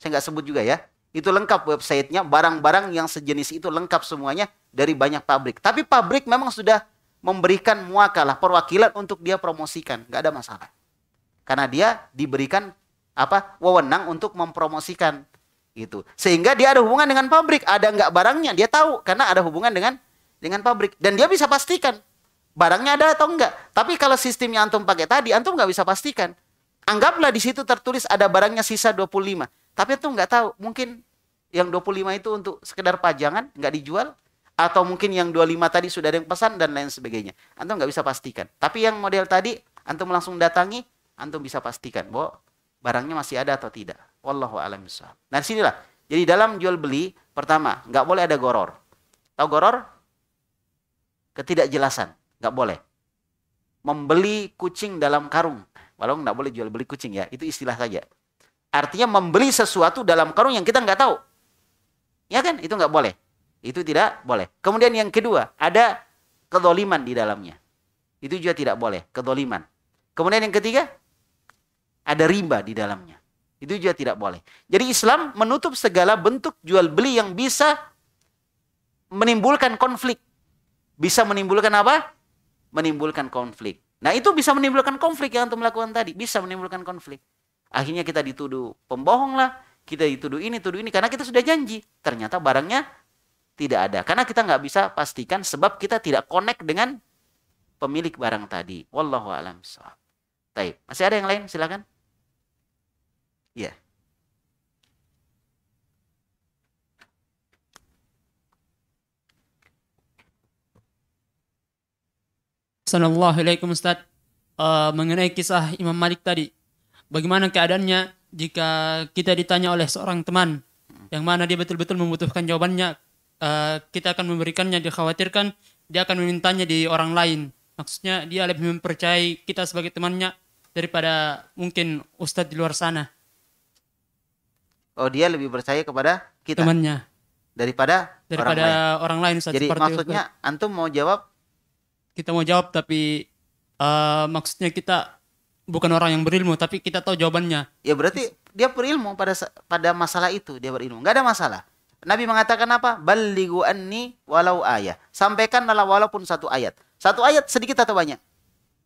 Saya nggak sebut juga ya. Itu lengkap websitenya, barang-barang yang sejenis itu lengkap semuanya dari banyak pabrik. Tapi pabrik memang sudah memberikan muakalah perwakilan untuk dia promosikan, nggak ada masalah. Karena dia diberikan apa wewenang untuk mempromosikan gitu. Sehingga dia ada hubungan dengan pabrik, ada nggak barangnya dia tahu karena ada hubungan dengan dengan pabrik dan dia bisa pastikan barangnya ada atau enggak. Tapi kalau sistemnya antum pakai tadi, antum nggak bisa pastikan. Anggaplah di situ tertulis ada barangnya sisa 25. Tapi itu nggak tahu, mungkin yang 25 itu untuk sekedar pajangan, nggak dijual. Atau mungkin yang 25 tadi sudah ada yang pesan dan lain sebagainya. Antum nggak bisa pastikan. Tapi yang model tadi, Antum langsung datangi, Antum bisa pastikan bahwa barangnya masih ada atau tidak. Wallahu a'lam Nah sinilah. Jadi dalam jual beli, pertama nggak boleh ada goror. Tahu goror? Ketidakjelasan, nggak boleh. Membeli kucing dalam karung, Walau nggak boleh jual beli kucing ya, itu istilah saja. Artinya membeli sesuatu dalam karung yang kita nggak tahu. Ya kan? Itu nggak boleh. Itu tidak boleh. Kemudian yang kedua, ada kedoliman di dalamnya. Itu juga tidak boleh, kedoliman. Kemudian yang ketiga, ada riba di dalamnya. Itu juga tidak boleh. Jadi Islam menutup segala bentuk jual beli yang bisa menimbulkan konflik. Bisa menimbulkan apa? Menimbulkan konflik. Nah itu bisa menimbulkan konflik yang untuk melakukan tadi. Bisa menimbulkan konflik. Akhirnya kita dituduh pembohong lah. Kita dituduh ini, tuduh ini. Karena kita sudah janji. Ternyata barangnya tidak ada. Karena kita nggak bisa pastikan sebab kita tidak connect dengan pemilik barang tadi. Wallahu a'lam Baik, masih ada yang lain? Silakan. Iya. Yeah. Assalamualaikum alaikum Ustaz. Uh, mengenai kisah Imam Malik tadi. Bagaimana keadaannya jika kita ditanya oleh seorang teman yang mana dia betul-betul membutuhkan jawabannya, uh, kita akan memberikannya dikhawatirkan dia akan memintanya di orang lain. Maksudnya dia lebih mempercayai kita sebagai temannya daripada mungkin ustadz di luar sana. Oh, dia lebih percaya kepada kita. Temannya. Daripada daripada orang lain, orang lain Ustaz, Jadi maksudnya itu. antum mau jawab kita mau jawab tapi uh, maksudnya kita bukan orang yang berilmu tapi kita tahu jawabannya. Ya berarti dia berilmu pada pada masalah itu dia berilmu. Gak ada masalah. Nabi mengatakan apa? Balighu anni walau ayat. Sampaikan Sampaikanlah walaupun satu ayat. Satu ayat sedikit atau banyak?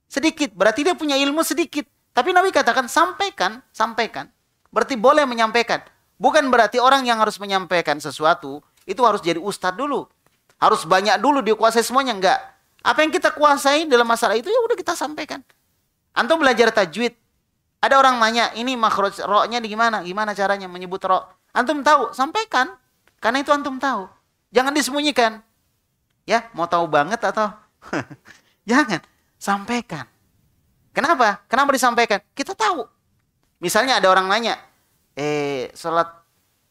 Sedikit. Berarti dia punya ilmu sedikit. Tapi Nabi katakan sampaikan, sampaikan. Berarti boleh menyampaikan. Bukan berarti orang yang harus menyampaikan sesuatu itu harus jadi ustadz dulu. Harus banyak dulu dikuasai semuanya enggak. Apa yang kita kuasai dalam masalah itu ya udah kita sampaikan. Antum belajar tajwid. Ada orang nanya, ini makhraj roknya di gimana? Gimana caranya menyebut rok? Antum tahu, sampaikan. Karena itu antum tahu. Jangan disembunyikan. Ya, mau tahu banget atau jangan sampaikan. Kenapa? Kenapa disampaikan? Kita tahu. Misalnya ada orang nanya, eh sholat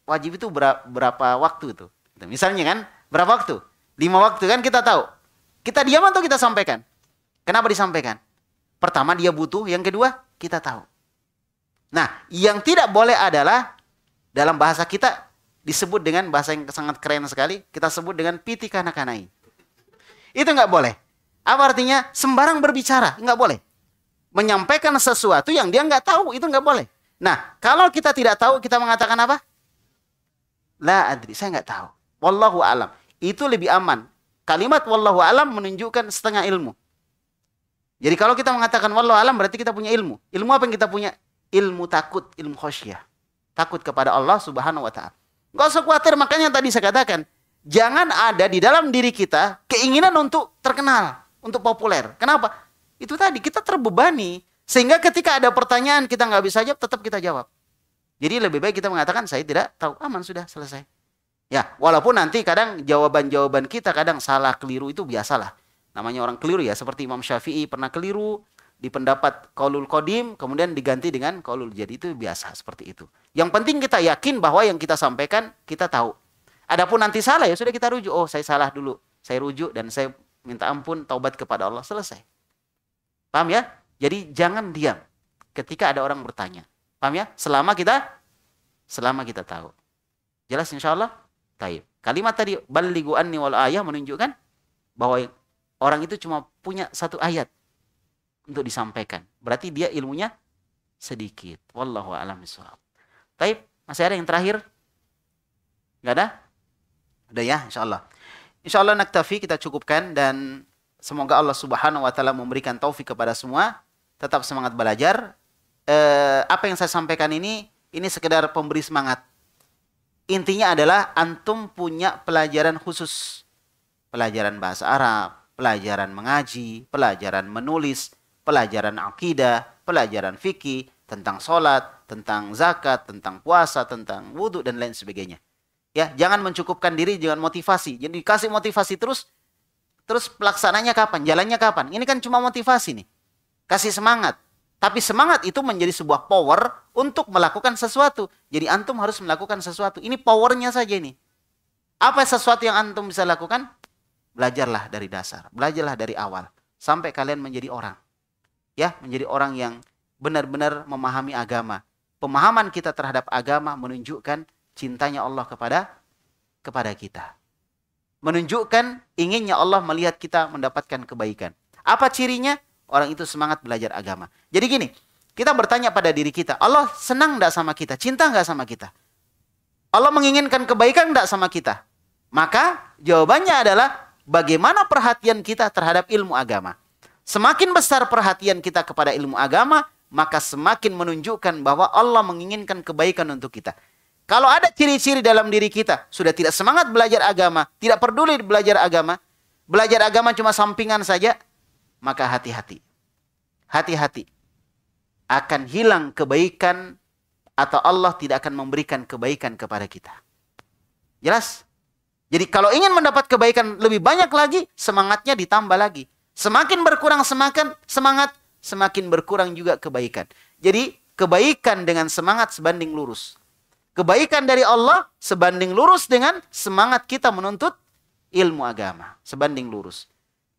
wajib itu berapa waktu itu? Misalnya kan, berapa waktu? Lima waktu kan kita tahu. Kita diam atau kita sampaikan? Kenapa disampaikan? Pertama dia butuh, yang kedua kita tahu. Nah, yang tidak boleh adalah dalam bahasa kita disebut dengan bahasa yang sangat keren sekali, kita sebut dengan piti kanak-kanai. Itu nggak boleh. Apa artinya? Sembarang berbicara, nggak boleh. Menyampaikan sesuatu yang dia nggak tahu, itu nggak boleh. Nah, kalau kita tidak tahu, kita mengatakan apa? La adri, saya nggak tahu. Wallahu alam. Itu lebih aman. Kalimat wallahu alam menunjukkan setengah ilmu. Jadi kalau kita mengatakan wallahu alam berarti kita punya ilmu. Ilmu apa yang kita punya? Ilmu takut, ilmu khosyah. Takut kepada Allah Subhanahu wa taala. Enggak usah khawatir, makanya tadi saya katakan, jangan ada di dalam diri kita keinginan untuk terkenal, untuk populer. Kenapa? Itu tadi kita terbebani sehingga ketika ada pertanyaan kita nggak bisa jawab, tetap kita jawab. Jadi lebih baik kita mengatakan saya tidak tahu, aman sudah selesai. Ya, walaupun nanti kadang jawaban-jawaban kita kadang salah keliru itu biasalah. Namanya orang keliru ya, seperti Imam Syafi'i pernah keliru di pendapat kaulul kodim, kemudian diganti dengan kolul jadi itu biasa seperti itu. Yang penting kita yakin bahwa yang kita sampaikan kita tahu. Adapun nanti salah ya sudah kita rujuk. Oh, saya salah dulu. Saya rujuk dan saya minta ampun, taubat kepada Allah, selesai. Paham ya? Jadi jangan diam ketika ada orang bertanya. Paham ya? Selama kita selama kita tahu. Jelas insya Allah? Taib. Kalimat tadi balighu anni wal ayah menunjukkan bahwa orang itu cuma punya satu ayat untuk disampaikan. Berarti dia ilmunya sedikit. Wallahu a'lam bishawab. Taib, masih ada yang terakhir? Enggak ada? Ada ya, insyaallah. Insyaallah naktafi kita cukupkan dan semoga Allah Subhanahu wa taala memberikan taufik kepada semua. Tetap semangat belajar. Eh, apa yang saya sampaikan ini ini sekedar pemberi semangat Intinya adalah antum punya pelajaran khusus. Pelajaran bahasa Arab, pelajaran mengaji, pelajaran menulis, pelajaran akidah, pelajaran fikih, tentang sholat, tentang zakat, tentang puasa, tentang wudhu, dan lain sebagainya. Ya, jangan mencukupkan diri dengan motivasi. Jadi kasih motivasi terus, terus pelaksananya kapan, jalannya kapan. Ini kan cuma motivasi nih. Kasih semangat. Tapi semangat itu menjadi sebuah power untuk melakukan sesuatu. Jadi antum harus melakukan sesuatu. Ini powernya saja ini. Apa sesuatu yang antum bisa lakukan? Belajarlah dari dasar, belajarlah dari awal sampai kalian menjadi orang. Ya, menjadi orang yang benar-benar memahami agama. Pemahaman kita terhadap agama menunjukkan cintanya Allah kepada kepada kita. Menunjukkan inginnya Allah melihat kita mendapatkan kebaikan. Apa cirinya? orang itu semangat belajar agama. Jadi gini, kita bertanya pada diri kita, Allah senang tidak sama kita? Cinta nggak sama kita? Allah menginginkan kebaikan tidak sama kita? Maka jawabannya adalah bagaimana perhatian kita terhadap ilmu agama. Semakin besar perhatian kita kepada ilmu agama, maka semakin menunjukkan bahwa Allah menginginkan kebaikan untuk kita. Kalau ada ciri-ciri dalam diri kita, sudah tidak semangat belajar agama, tidak peduli belajar agama, belajar agama cuma sampingan saja, maka hati-hati. Hati-hati. Akan hilang kebaikan atau Allah tidak akan memberikan kebaikan kepada kita. Jelas? Jadi kalau ingin mendapat kebaikan lebih banyak lagi, semangatnya ditambah lagi. Semakin berkurang semakin semangat, semakin berkurang juga kebaikan. Jadi kebaikan dengan semangat sebanding lurus. Kebaikan dari Allah sebanding lurus dengan semangat kita menuntut ilmu agama, sebanding lurus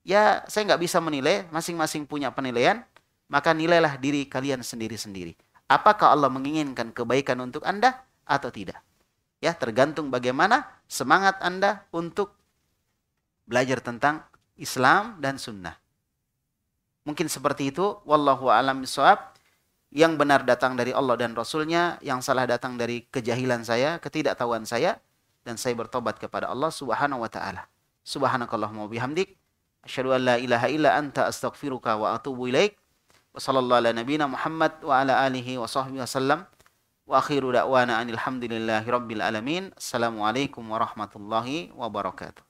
ya saya nggak bisa menilai, masing-masing punya penilaian, maka nilailah diri kalian sendiri-sendiri. Apakah Allah menginginkan kebaikan untuk Anda atau tidak? Ya, tergantung bagaimana semangat Anda untuk belajar tentang Islam dan sunnah. Mungkin seperti itu, wallahu alam bisawab. Yang benar datang dari Allah dan Rasulnya, yang salah datang dari kejahilan saya, ketidaktahuan saya, dan saya bertobat kepada Allah subhanahu wa ta'ala. Subhanakallahumma bihamdik. أشهد أن لا إله إلا أنت أستغفرك وأتوب إليك وصلى الله على نبينا محمد وعلى آله وصحبه وسلم وأخير دعوانا أن الحمد لله رب العالمين السلام عليكم ورحمة الله وبركاته